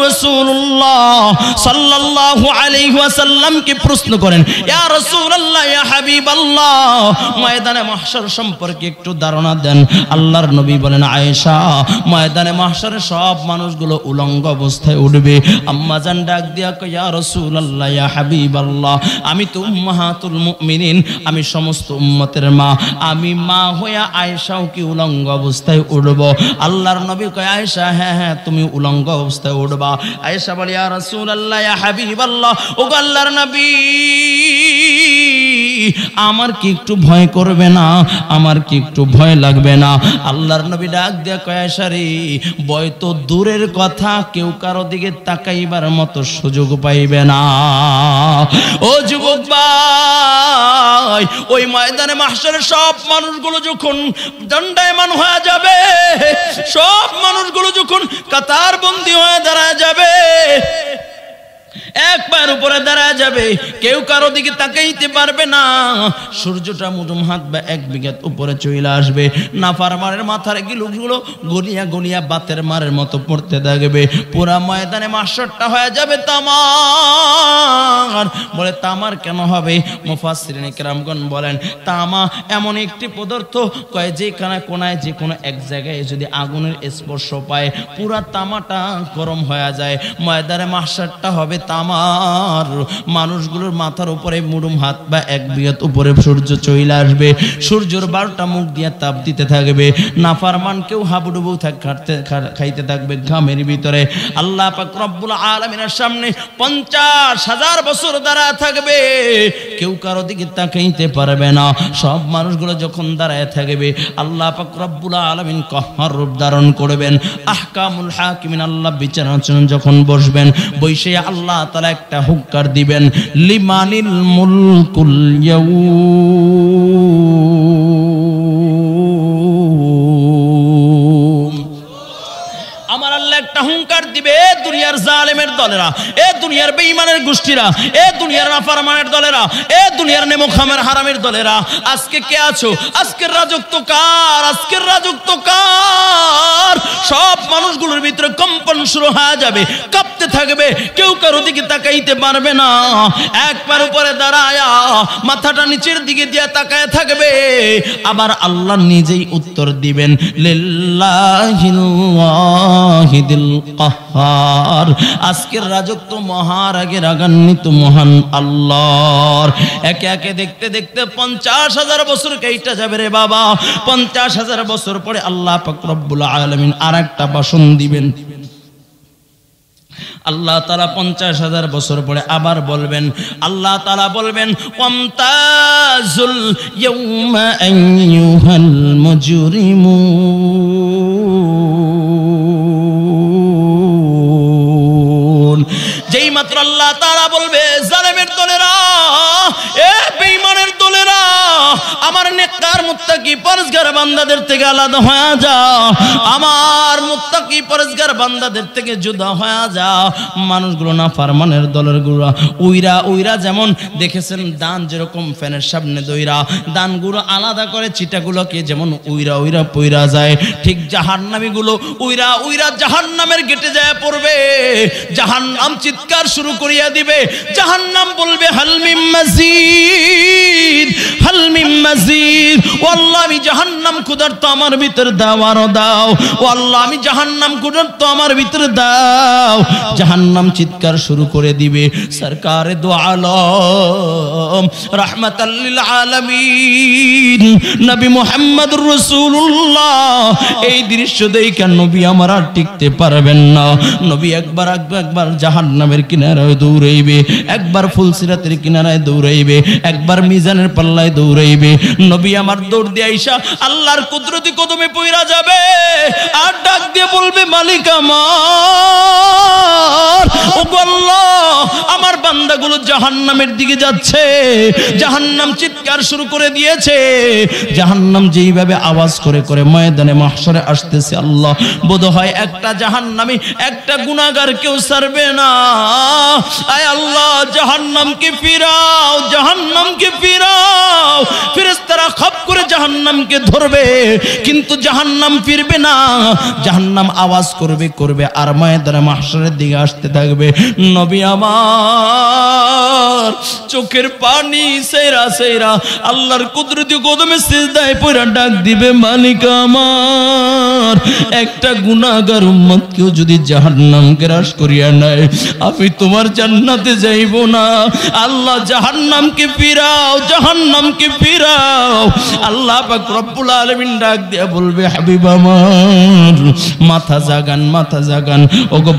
রাসূলুল্লাহ সাল্লাল্লাহু আলাইহি প্রশ্ন করেন ইয়া রাসূলুল্লাহ ইয়া হাবিবাল্লাহ ময়দানে মাহশর সম্পর্কে একটু ধারণা দেন আল্লাহর নবী বলেন আয়েশা ময়দানে মাহশরে সব মানুষগুলো উলঙ্গ অবস্থায় উঠবে আম্মা আজান ডাক দিয়া কয়া রসুল আল্লাহ ইয়া হাবিবাল্লাহ আমি তো উম্মাহাতুল মুমিনিন আমি সমস্ত উম্মতের মা আমি মা হইয়া আয়েশাও কি উলঙ্গ অবস্থায় উঠব আল্লাহর নবী কয় আয়েশা হ্যাঁ হ্যাঁ তুমি উলঙ্গ অবস্থায় উঠবা আয়েশা বলে ইয়া রসুল আল্লাহ ইয়া হাবিবাল্লাহ ও আল্লাহর নবী আমার কি একটু ভয় করবে না আমার কি একটু ভয় লাগবে না আল্লাহর নবী ডাক দেয়া কয়াসারি ভয় তো দূরের কথা কেউ কারো দিকে তাকাইবার মতো সুযোগ পাইবে না ও যুবক ভাই ওই ময়দানে মাহসারের সব মানুষগুলো যখন মান হয়ে যাবে সব মানুষগুলো যখন কাতার বন্দী হয়ে দাঁড়ায় যাবে এক পায়ের উপরে দাঁড়া যাবে কেউ কারো দিকে তাকাইতে পারবে না সূর্যটা মুদুম হাত বা এক বিঘাত উপরে চইলা আসবে না মারের মাথার গিলুগুলো গনিয়া গনিয়া বাতের মারের মতো পড়তে থাকবে পুরা ময়দানে মাসরটা হয়ে যাবে তামার বলে তামার কেন হবে মুফাসরিনী কেরামগণ বলেন তামা এমন একটি পদার্থ কয় যেখানে কোনায় যে কোনো এক জায়গায় যদি আগুনের স্পর্শ পায় পুরা তামাটা গরম হয়ে যায় ময়দানে মাসারটা হবে তামার মানুষগুলোর মাথার উপরে মুরুম হাত বা এক বিঘাত উপরে সূর্য চইলে আসবে সূর্যর বারোটা মুখ দিয়ে তাপ দিতে থাকবে নাফারমান কেউ হাবুডুবু থাকতে খাইতে থাকবে ঘামের ভিতরে আল্লাহ পাক রব্বুল আলমিনের সামনে পঞ্চাশ হাজার বছর দ্বারা থাকবে কেউ কারো দিকে তাকাইতে পারবে না সব মানুষগুলো যখন দাঁড়ায় থাকবে আল্লাহ পাক রব্বুল আলমিন কহর রূপ ধারণ করবেন আহকামুল হাকিমিন আল্লাহ বিচার যখন বসবেন বৈশে আল্লাহ আল্লাহ তারা একটা হুক্কার দিবেন লিমানিল মুলকুল ইয়াউ আমার আল্লাহ একটা হুঙ্কার দিবে এ দুনিয়ার জালেমের দলেরা এ দুনিয়ার বেঈমানের গোষ্ঠীরা এ দুনিয়ার নাফারমানের দলেরা এ দুনিয়ার নেমোখামের হারামের দলেরা আজকে কে আছো আজকের রাজত্ব কার আজকের রাজত্ব কার সব মানুষগুলোর ভিতরে কম্পন শুরু হয়ে যাবে কাঁপতে থাকবে কেউ কারো দিকে তাকাইতে পারবে না একবার উপরে দাঁড়ায়া মাথাটা নিচের দিকে দিয়ে তাকায় থাকবে আবার আল্লাহ নিজেই উত্তর দিবেন লিল্লাহিল্লাহ ওয়াহিদুল কাহার আজকের রাজত্ব মহারাগের রাগান্বিত মহান আল্লাহর একে একে দেখতে দেখতে পঞ্চাশ হাজার বছর কেইটা যাবে রে বাবা পঞ্চাশ হাজার বছর পরে আল্লাহ ফকরবুল আলমিন আর একটা বাসন দিবেন আল্লাহ তারা পঞ্চাশ হাজার বছর পরে আবার বলবেন আল্লাহ তালা বলবেন কমতাজুল মজুরিমু আল্লাহ তারা বলবে জালেমের আমার নেককার মুত্তাকি পরেশগার বান্দাদের থেকে আলাদা হয়ে যাও আমার মুত্তাকি পরেশগার বান্দাদের থেকে জুদা হয়ে যাও মানুষগুলো না ফারমানের দলের গুড়া উইরা উইরা যেমন দেখেছেন দান যেরকম ফ্যানের সামনে দইরা দানগুলো আলাদা করে চিটাগুলোকে যেমন উইরা উইরা পইরা যায় ঠিক জাহান্নামীগুলো উইরা উইরা নামের গেটে যায় পড়বে জাহান নাম চিৎকার শুরু করিয়া দিবে জাহান নাম বলবে হালমিম মাজিদ মাজিদ ও আল্লাহ আমি জাহান জাহান্নাম কুদার্ত আমার ভিতরে দাও আরো দাও ও আল্লাহ আমি জাহান্নাম কুদার্ত আমার ভিতরে দাও জাহান্নাম চিৎকার শুরু করে দিবে সরকারে দো আলম রহমতাল্লিল আলমিন নবী মুহাম্মদ রাসূলুল্লাহ এই দৃশ্য দেখে নবী আমার আর টিকতে পারবেন না নবী একবার একবার জাহান্নামের কিনারায় দৌড়াইবে একবার ফুল ফুলসিরাতের কিনারায় দৌড়াইবে একবার মিজানের পাল্লায় দৌড়াইবে নবী আমার দৌড় দিয়ে আইসা আল্লাহ আল্লাহর কুদরতি কদমে পইরা যাবে আর ডাক দিয়ে বলবে মালিক আমার ও আল্লাহ আমার বান্দাগুলো জাহান্নামের দিকে যাচ্ছে জাহান্নাম চিৎকার শুরু করে দিয়েছে জাহান্নাম যেইভাবে আওয়াজ করে করে ময়দানে মাহসরে আসতেছে আল্লাহ বোধ হয় একটা জাহান্নামি একটা গুণাগার কেউ সারবে না আয় আল্লাহ জাহান্নামকে ফিরাও জাহান্নামকে ফিরাও ফেরেস্তারা খপ করে জাহান্নামকে ধরে করবে কিন্তু জাহান নাম ফিরবে না জাহান নাম আওয়াজ করবে করবে আর ময়দানে মাহসারের দিকে আসতে থাকবে নবী আমার চোখের পানি সেরা সেরা আল্লাহর কুদরতি কদমে সিজদায় পয়রা ডাক দিবে মালিক আমার একটা গুণাগার উম্মত কেউ যদি জাহান নাম গ্রাস করিয়া নেয় আমি তোমার জান্নাতে যাইব না আল্লাহ জাহান নামকে ফিরাও জাহান নামকে ফিরাও আল্লাহ পাক রব্বুল আলমিন ডাক বলবে হাবিব আমার মাথা জাগান মাথা জাগান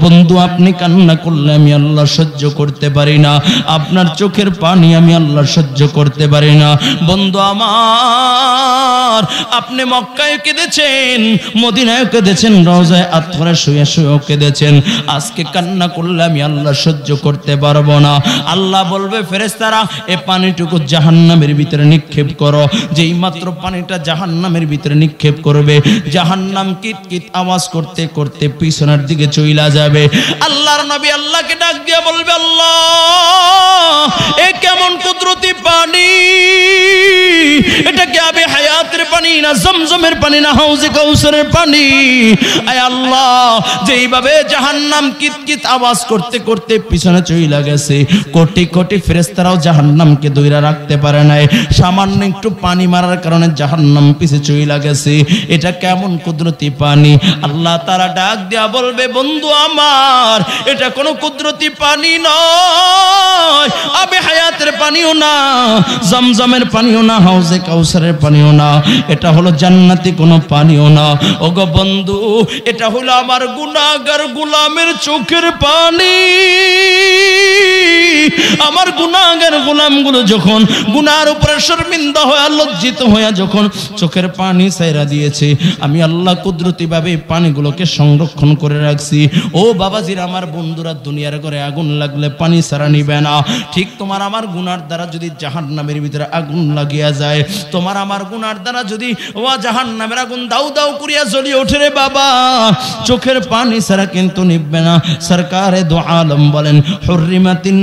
বন্ধু আপনি কান্না করলে আমি আল্লাহ সহ্য করতে পারি না আপনার চোখের পানি আমি আল্লাহ সহ্য করতে পারি না বন্ধু আমার আপনি মক্কায় কেঁদেছেন মদিনায় কেঁদেছেন রোজায় আত্মরা শুয়ে শুয়েও কেঁদেছেন আজকে কান্না করলে আমি আল্লাহ সহ্য করতে পারবো না আল্লাহ বলবে ফেরেস্তারা এ পানিটুকু জাহান্নামের ভিতরে নিক্ষেপ করো যেই মাত্র পানিটা জাহান্ন জাহান্নামের ভিতরে নিক্ষেপ করবে জাহান্নাম কিত কিত আওয়াজ করতে করতে পিছনের দিকে চইলা যাবে আল্লাহর নবী আল্লাহকে ডাক দিয়ে বলবে আল্লাহ এ কেমন কুদরতি পানি এটা কি আবে হায়াতের পানি না জমজমের পানি না হাউজে কৌসরের পানি আয় আল্লাহ যেইভাবে জাহান্নাম কিত কিত আওয়াজ করতে করতে পিছনে চইলা গেছে কোটি কোটি ফেরেস্তারাও জাহান্নামকে দইরা রাখতে পারে নাই সামান্য একটু পানি মারার কারণে জাহান্নাম কিছু চইলা গেছে এটা কেমন কুদরতি পানি আল্লাহ তারা ডাক দেয়া বলবে বন্ধু আমার এটা কোনো কুদরতি পানি নয় আবে হায়াতের পানিও না জমজমের পানিও না হাউজে কাউসারের পানিও না এটা হলো জান্নাতি কোনো পানিও না ও গো বন্ধু এটা হলো আমার গুনাগার গুলামের চোখের পানি আমার গুনাগার গুলামগুলো যখন গুনার উপরে শর্মিন্দা হয়ে লজ্জিত হয়ে যখন চোখের চোখের পানি সাইরা দিয়েছে আমি আল্লাহ ভাবে পানিগুলোকে সংরক্ষণ করে রাখছি ও বাবাজির আমার বন্ধুরা দুনিয়ার ঘরে আগুন লাগলে পানি সারা নিবে না ঠিক তোমার আমার গুনার দ্বারা যদি জাহান নামের ভিতরে আগুন লাগিয়া যায় তোমার আমার গুনার দ্বারা যদি ও জাহান নামের আগুন দাউ দাউ করিয়া জ্বলি ওঠে রে বাবা চোখের পানি সারা কিন্তু নিবে না সরকারে দো আলম বলেন হরিমাতিন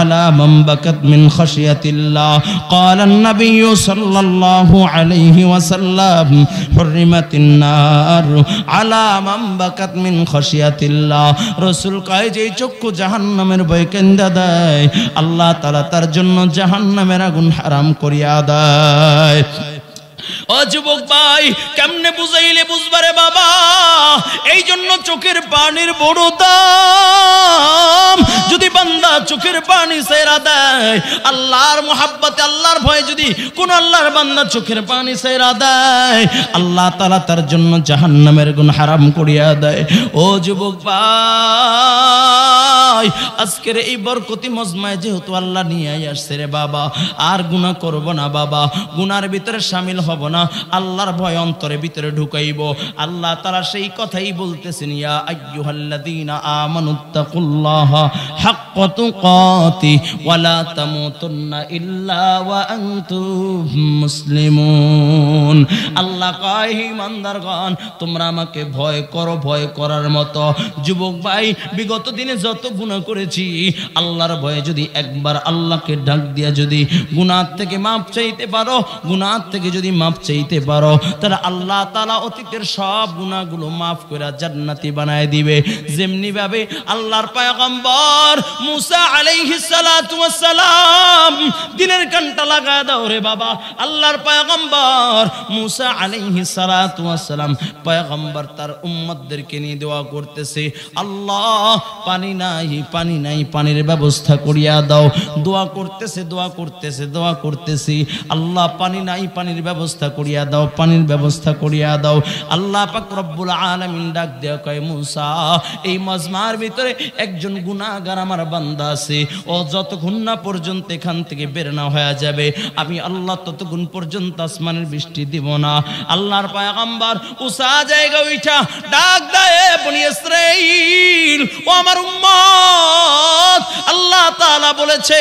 আলা মাম্বাকাত মিন খাশিয়াতিল্লাহ قال النبي صلى الله সাল্লাল্লাহু আলাইহি ওয়াসাল্লাম হুররিমাতিন নার আলা মান বাকাত মিন খশিয়াতিল্লাহ রাসূল চক্ষু জাহান্নামের ভয় কেন্দা দেয় আল্লাহ তাআলা তার জন্য জাহান্নামের আগুন হারাম করিয়া দেয় ও যুবক ভাই কেমনে বুঝাইলে বুঝবারে বাবা এই জন্য চোখের পানির বড় দাম যদি বান্দা চোখের পানি সেরা দেয় আল্লাহর মোহাব্বতে আল্লাহর যদি কোন আল্লাহর বান্দা চোখের পানি সেরা দেয় আল্লাহ তালা তার জন্য জাহান্নামের গুণ হারাম করিয়া দেয় ও যুবক ভাই আজকের এই বরকতি মজমায় যেহেতু আল্লাহ নিয়ে আসছে রে বাবা আর গুণা করব না বাবা গুনার ভিতরে সামিল হয় হব না আল্লাহর ভয় অন্তরে ভিতরে ঢুকাইব আল্লাহ তারা সেই কথাই বলতেছেন ইয়া আইয়ুহাল্লাযীনা আমানুত্তাকুল্লাহ হাক্ক তুকাতি ওয়া লা তামুতুন্না ইল্লা ওয়া আনতুম মুসলিমুন আল্লাহ কয় ইমানদারগণ তোমরা আমাকে ভয় করো ভয় করার মতো যুবক ভাই বিগত দিনে যত গুনাহ করেছি আল্লাহর ভয়ে যদি একবার আল্লাহকে ডাক দিয়া যদি গুনাহ থেকে মাপ চাইতে পারো গুনাহ থেকে যদি মাফ চাইতে পারো তারা আল্লাহ তালা অতীতের সব গুণাগুলো মাফ করে জান্নাতি বানায় দিবে যেমনি ভাবে আল্লাহর পায়গম্বর মুসা আলাইহি সালাতু ওয়াস সালাম দিনের কানটা লাগায় দাও রে বাবা আল্লাহর পায়গম্বর মুসা আলাইহি সালাতু ওয়াস সালাম পায়গম্বর তার উম্মতদেরকে নিয়ে দোয়া করতেছে আল্লাহ পানি নাই পানি নাই পানির ব্যবস্থা করিয়া দাও দোয়া করতেছে দোয়া করতেছে দোয়া করতেছি আল্লাহ পানি নাই পানির ব্যবস্থা ব্যবস্থা করিয়া দাও পানির ব্যবস্থা করিয়া দাও আল্লাহ পাক রব্বুল আলামিন ডাক দেয় কয় মুসা এই মজমার ভিতরে একজন গুনাহগার আমার বান্দা আছে ও যতক্ষণ না পর্যন্ত এখান থেকে বের না হয়ে যাবে আমি আল্লাহ ততক্ষণ পর্যন্ত আসমানের বৃষ্টি দিব না আল্লাহর পায়গাম্বার উসা জায়গা উঠা ডাক দেয় বনি ইসরাইল ও আমার উম্মত আল্লাহ তাআলা বলেছে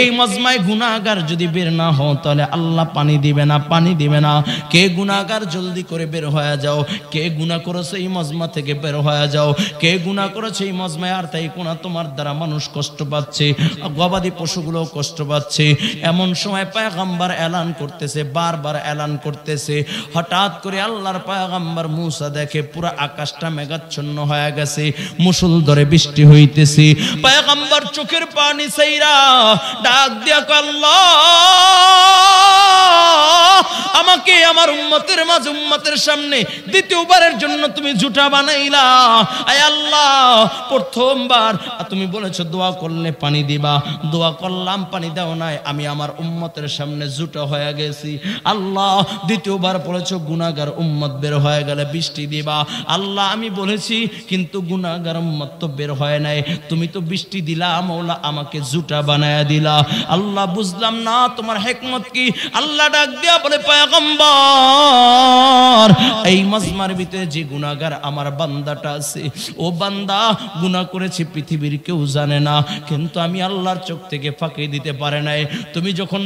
এই মজমায় গুনাহগার যদি বের না হও তাহলে আল্লাহ পানি দিবে না পানি দিবে না কে গুণাগার জলদি করে বের হয়ে যাও কে গুণা করেছে এই মজমা থেকে বের হয়ে যাও কে গুণা করেছে এই মজমায় আর তাই কোনা তোমার দ্বারা মানুষ কষ্ট পাচ্ছে গবাদি পশুগুলো কষ্ট পাচ্ছে এমন সময় পায়গাম্বার এলান করতেছে বারবার এলান করতেছে হঠাৎ করে আল্লাহর পায়গাম্বার মুসা দেখে পুরো আকাশটা মেঘাচ্ছন্ন হয়ে গেছে মুসুল ধরে বৃষ্টি হইতেছে পায়গাম্বার চোখের পানি সেইরা ডাক দিয়া কল্লা আমাকে আমার উম্মতের মাঝে উম্মতের সামনে দ্বিতীয়বারের জন্য তুমি জুটা বানাইলা আয় আল্লাহ প্রথমবার তুমি বলেছো দোয়া করলে পানি দিবা দোয়া করলাম পানি দাও নাই আমি আমার উম্মতের সামনে জুটা হয়ে গেছি আল্লাহ দ্বিতীয়বার বলেছো গুণাগার উম্মত বের হয়ে গেলে বৃষ্টি দিবা আল্লাহ আমি বলেছি কিন্তু গুণাগার উম্মত তো বের হয় নাই তুমি তো বৃষ্টি দিলা মৌলা আমাকে জুটা বানায় দিলা আল্লাহ বুঝলাম না তোমার হেকমত কি আল্লাহ ডাক দিয়া বলে পয়গম্বর এই মজমার ভিতরে যে গুণাগার আমার বান্দাটা আছে ও বান্দা গুণা করেছে পৃথিবীর কেউ জানে না কিন্তু আমি আল্লাহর চোখ থেকে দিতে পারে নাই তুমি যখন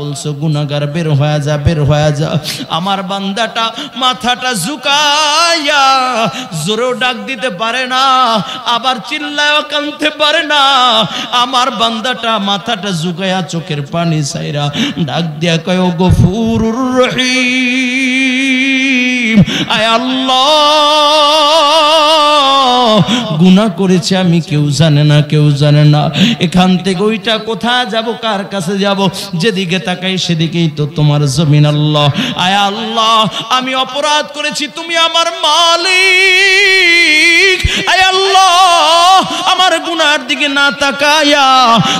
বলছো গুণাগার বের হয়ে যা বের হয়ে যা আমার বান্দাটা মাথাটা ঝুকাইয়া জোরেও ডাক দিতে পারে না আবার চিল্লায়ও কানতে পারে না আমার বান্দাটা মাথাটা ঝুকাইয়া চোখের পানি সাইরা ডাক দিয়া কয় غفور رحيم আয় আল্লাহ গুণা করেছে আমি কেউ জানে না কেউ জানে না এখান থেকে ওইটা কোথায় যাব কার কাছে যাব যেদিকে তাকাই সেদিকেই তো তোমার জমিন আল্লাহ আয় আল্লাহ আমি অপরাধ করেছি তুমি আমার মালিক আয় আল্লাহ আমার গুনার দিকে না তাকায়া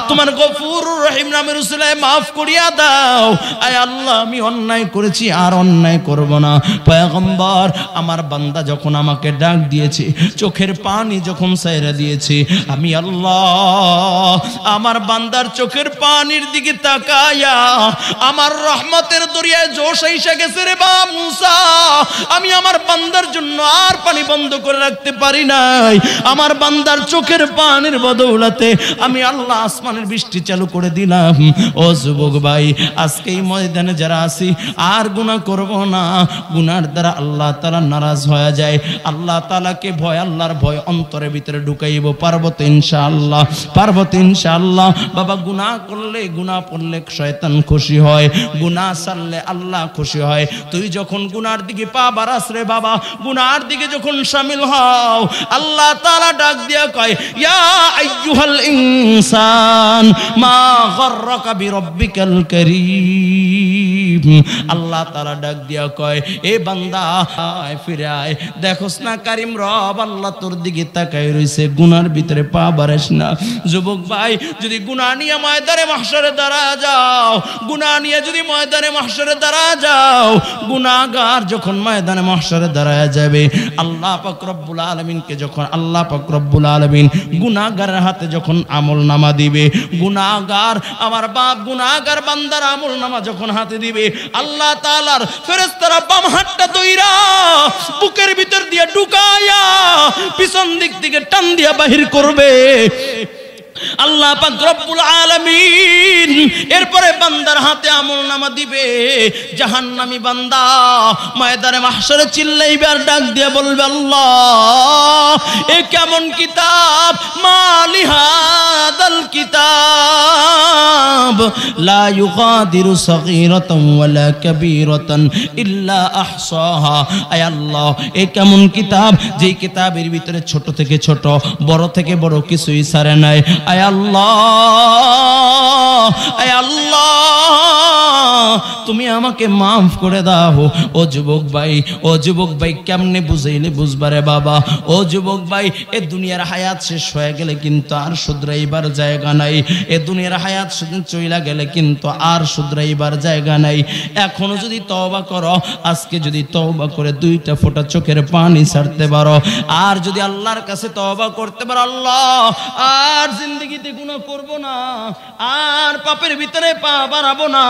তোমার গফুর রহিম নামের উসিলায় মাফ করিয়া দাও আয় আল্লাহ আমি অন্যায় করেছি আর অন্যায় করব না পয়গম পয়গম্বর আমার বান্দা যখন আমাকে ডাক দিয়েছে চোখের পানি যখন সাইরা দিয়েছে আমি আল্লাহ আমার বান্দার চোখের পানির দিকে তাকায়া আমার রহমতের দরিয়ায় জোশ এসে গেছে রে বা মুসা আমি আমার বান্দার জন্য আর পানি বন্ধ করে রাখতে পারি নাই আমার বান্দার চোখের পানির বদৌলাতে আমি আল্লাহ আসমানের বৃষ্টি চালু করে দিলাম ও যুবক ভাই আজকে এই ময়দানে যারা আছি আর গুণা করব না গুনার দ্বারা আল্লাহ তালা নারাজ হয়ে যায় আল্লাহ তালাকে ভয় আল্লাহর ভয় অন্তরে ভিতরে ঢুকাইব পার্বত ইনশা আল্লাহ পার্বত ইনশা আল্লাহ বাবা গুনাহ করলে গুনাহ পড়লে শয়তান খুশি হয় গুনাহ সারলে আল্লাহ খুশি হয় তুই যখন গুনার দিকে পা বাড়াস রে বাবা গুনার দিকে যখন সামিল হও আল্লাহ তালা ডাক দিয়া কয় ইয়া ইনসান মা গররাকা বিরব্বিকাল কারীম আল্লাহ তালা ডাক দিয়া কয় এ বান্দা আয় দেখোস না কারিম রব আল্লাহ তোর দিকে তাকাই রয়েছে গুনার ভিতরে পা বাড়াস না যুবক ভাই যদি গুণা নিয়ে ময়দানে মাহসরে দাঁড়া যাও গুণা নিয়ে যদি ময়দানে মাহসরে দাঁড়া যাও গুণাগার যখন ময়দানে মাহসরে দাঁড়ায় যাবে আল্লাহ পাকরব্বুল আলমিনকে যখন আল্লাহ পাকরব্বুল আলমিন গুণাগারের হাতে যখন আমল নামা দিবে গুণাগার আমার বাপ গুণাগার বান্দার আমল নামা যখন হাতে দিবে আল্লাহ তালার ফেরেস্তারা বাম হাতটা তৈরি কইরা বুকের ভিতর দিয়ে ঢুকায়া পিছন দিক থেকে টান দিয়া বাহির করবে আল্লাহ পাক রব্বুল আলামিন এরপরে বান্দার হাতে আমল নামা দিবে জাহান্নামি বান্দা ময়দানে মাহশরে চিল্লাইবে আর ডাক দিয়ে বলবে আল্লাহ এ কেমন কিতাব মালিহাদাল কিতাব লা ইউগাদিরু সগীরাতান ওয়ালা কাবীরাতান ইল্লা আহসাহা আয় আল্লাহ এ কেমন কিতাব যেই কিতাবের ভিতরে ছোট থেকে ছোট বড় থেকে বড় কিছুই সারে নাই আয় আল্লাহ তুমি আমাকে মাফ করে দাও ও যুবক ভাই ও যুবক ভাই কেমনে বুঝাইলে বুঝবারে বাবা ও যুবক ভাই এ দুনিয়ার হায়াত শেষ হয়ে গেলে কিন্তু আর শুধরাইবার জায়গা নাই এ দুনিয়ার হায়াত চইলা গেলে কিন্তু আর শুধরাইবার জায়গা নাই এখনো যদি তওবা করো আজকে যদি তওবা করে দুইটা ফোঁটা চোখের পানি ছাড়তে পারো আর যদি আল্লাহর কাছে তওবা করতে পারো আল্লাহ আর জিন্দগিতে গুনাহ করব না আর পাপের ভিতরে পা বাড়াবো না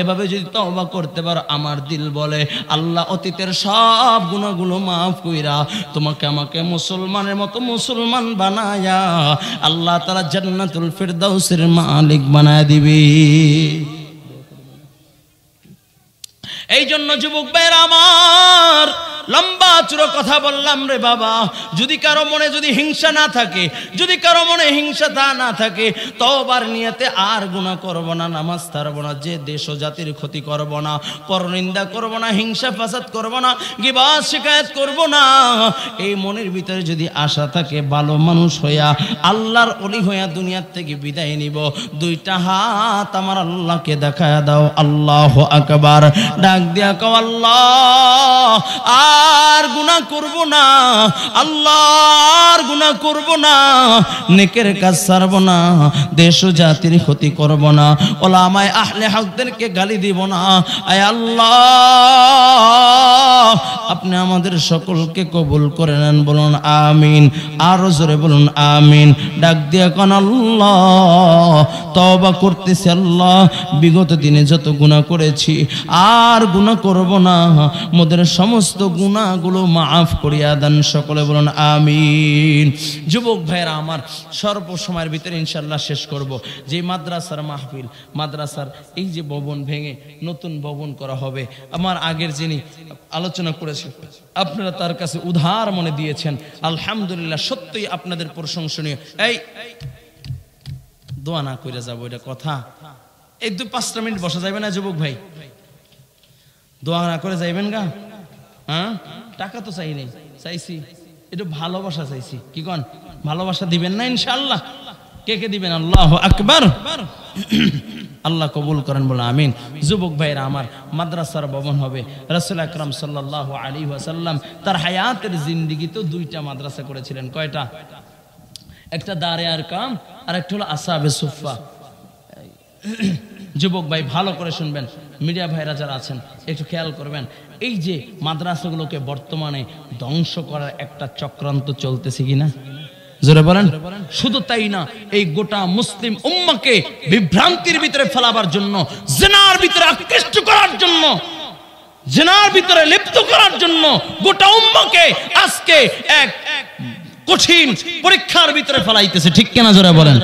এভাবে যদি তবা করতে পারো আমার দিল বলে আল্লাহ অতীতের সব গুণাগুলো মাফ কইরা তোমাকে আমাকে মুসলমানের মতো মুসলমান বানায়া আল্লাহ তারা জান্নাতুল ফিরদাউসের মালিক বানায় দিবে এই জন্য যুবক ভাইয়ের আমার লম্বা চুরো কথা বললাম রে বাবা যদি কারো মনে যদি হিংসা না থাকে যদি কারো মনে হিংসা তা না থাকে তবার নিয়েতে আর গুণা করব না নামাজ তারব না যে দেশ জাতির ক্ষতি করব না পরনিন্দা করব না হিংসা ফাসাদ করব না গিবাস শিকায়ত করব না এই মনের ভিতরে যদি আশা থাকে ভালো মানুষ হইয়া আল্লাহর অলি হইয়া দুনিয়ার থেকে বিদায় নিব দুইটা হাত আমার আল্লাহকে দেখায় দাও আল্লাহ আকবার ডাক দিয়া কো আল্লাহ আ আল্লাহর গুণা করব না আল্লাহর গুণা করব না নেকের কাজ ছাড়ব না দেশ জাতির ক্ষতি করব না ওলামায় আহলে হকদেরকে গালি দিব না আয় আল্লাহ আপনি আমাদের সকলকে কবুল করে নেন বলুন আমিন আরো জোরে বলুন আমিন ডাক দিয়ে কন আল্লাহ তবা করতেছি আল্লাহ বিগত দিনে যত গুণা করেছি আর গুণা করব না মোদের সমস্ত গুণাগুলো মাফ করিয়া দেন সকলে বলুন আমিন যুবক ভাইরা আমার সর্ব সময়ের ভিতরে ইনশাল্লাহ শেষ করব যে মাদ্রাসার মাহফিল মাদ্রাসার এই যে ভবন ভেঙে নতুন ভবন করা হবে আমার আগের যিনি আলোচনা করে করেছে আপনারা তার কাছে উধার মনে দিয়েছেন আলহামদুলিল্লাহ সত্যই আপনাদের প্রশংসনীয় এই দোয়া না করে যাবো এটা কথা এই দু পাঁচটা মিনিট বসা যাবে না যুবক ভাই দোয়া না করে যাইবেন গা হ্যাঁ টাকা তো চাই নেই চাইছি একটু ভালোবাসা চাইছি কি কন ভালোবাসা দিবেন না ইনশাল্লাহ কে কে দিবেন আল্লাহ আকবার আল্লাহ কবুল করেন বলে আমিন যুবক ভাইরা আমার মাদ্রাসার ভবন হবে রসুল আকরম সাল্লাহ আলী ওয়াসাল্লাম তার হায়াতের তো দুইটা মাদ্রাসা করেছিলেন কয়টা একটা দারে আর কাম আর একটা হলো আসাবে সুফা যুবক ভাই ভালো করে শুনবেন মিডিয়া ভাইরা যারা আছেন একটু খেয়াল করবেন এই যে মাদ্রাসাগুলোকে বর্তমানে ধ্বংস করার একটা চক্রান্ত চলতেছে কিনা জোরে বলেন শুধু তাই না এই গোটা মুসলিম উম্মাকে বিভ্রান্তির ভিতরে ফেলাবার জন্য জেনার ভিতরে আকৃষ্ট করার জন্য জেনার ভিতরে লিপ্ত করার জন্য গোটা উম্মাকে আজকে এক কঠিন পরীক্ষার ভিতরে ফেলাইতেছে ঠিক কেনা জোরে বলেন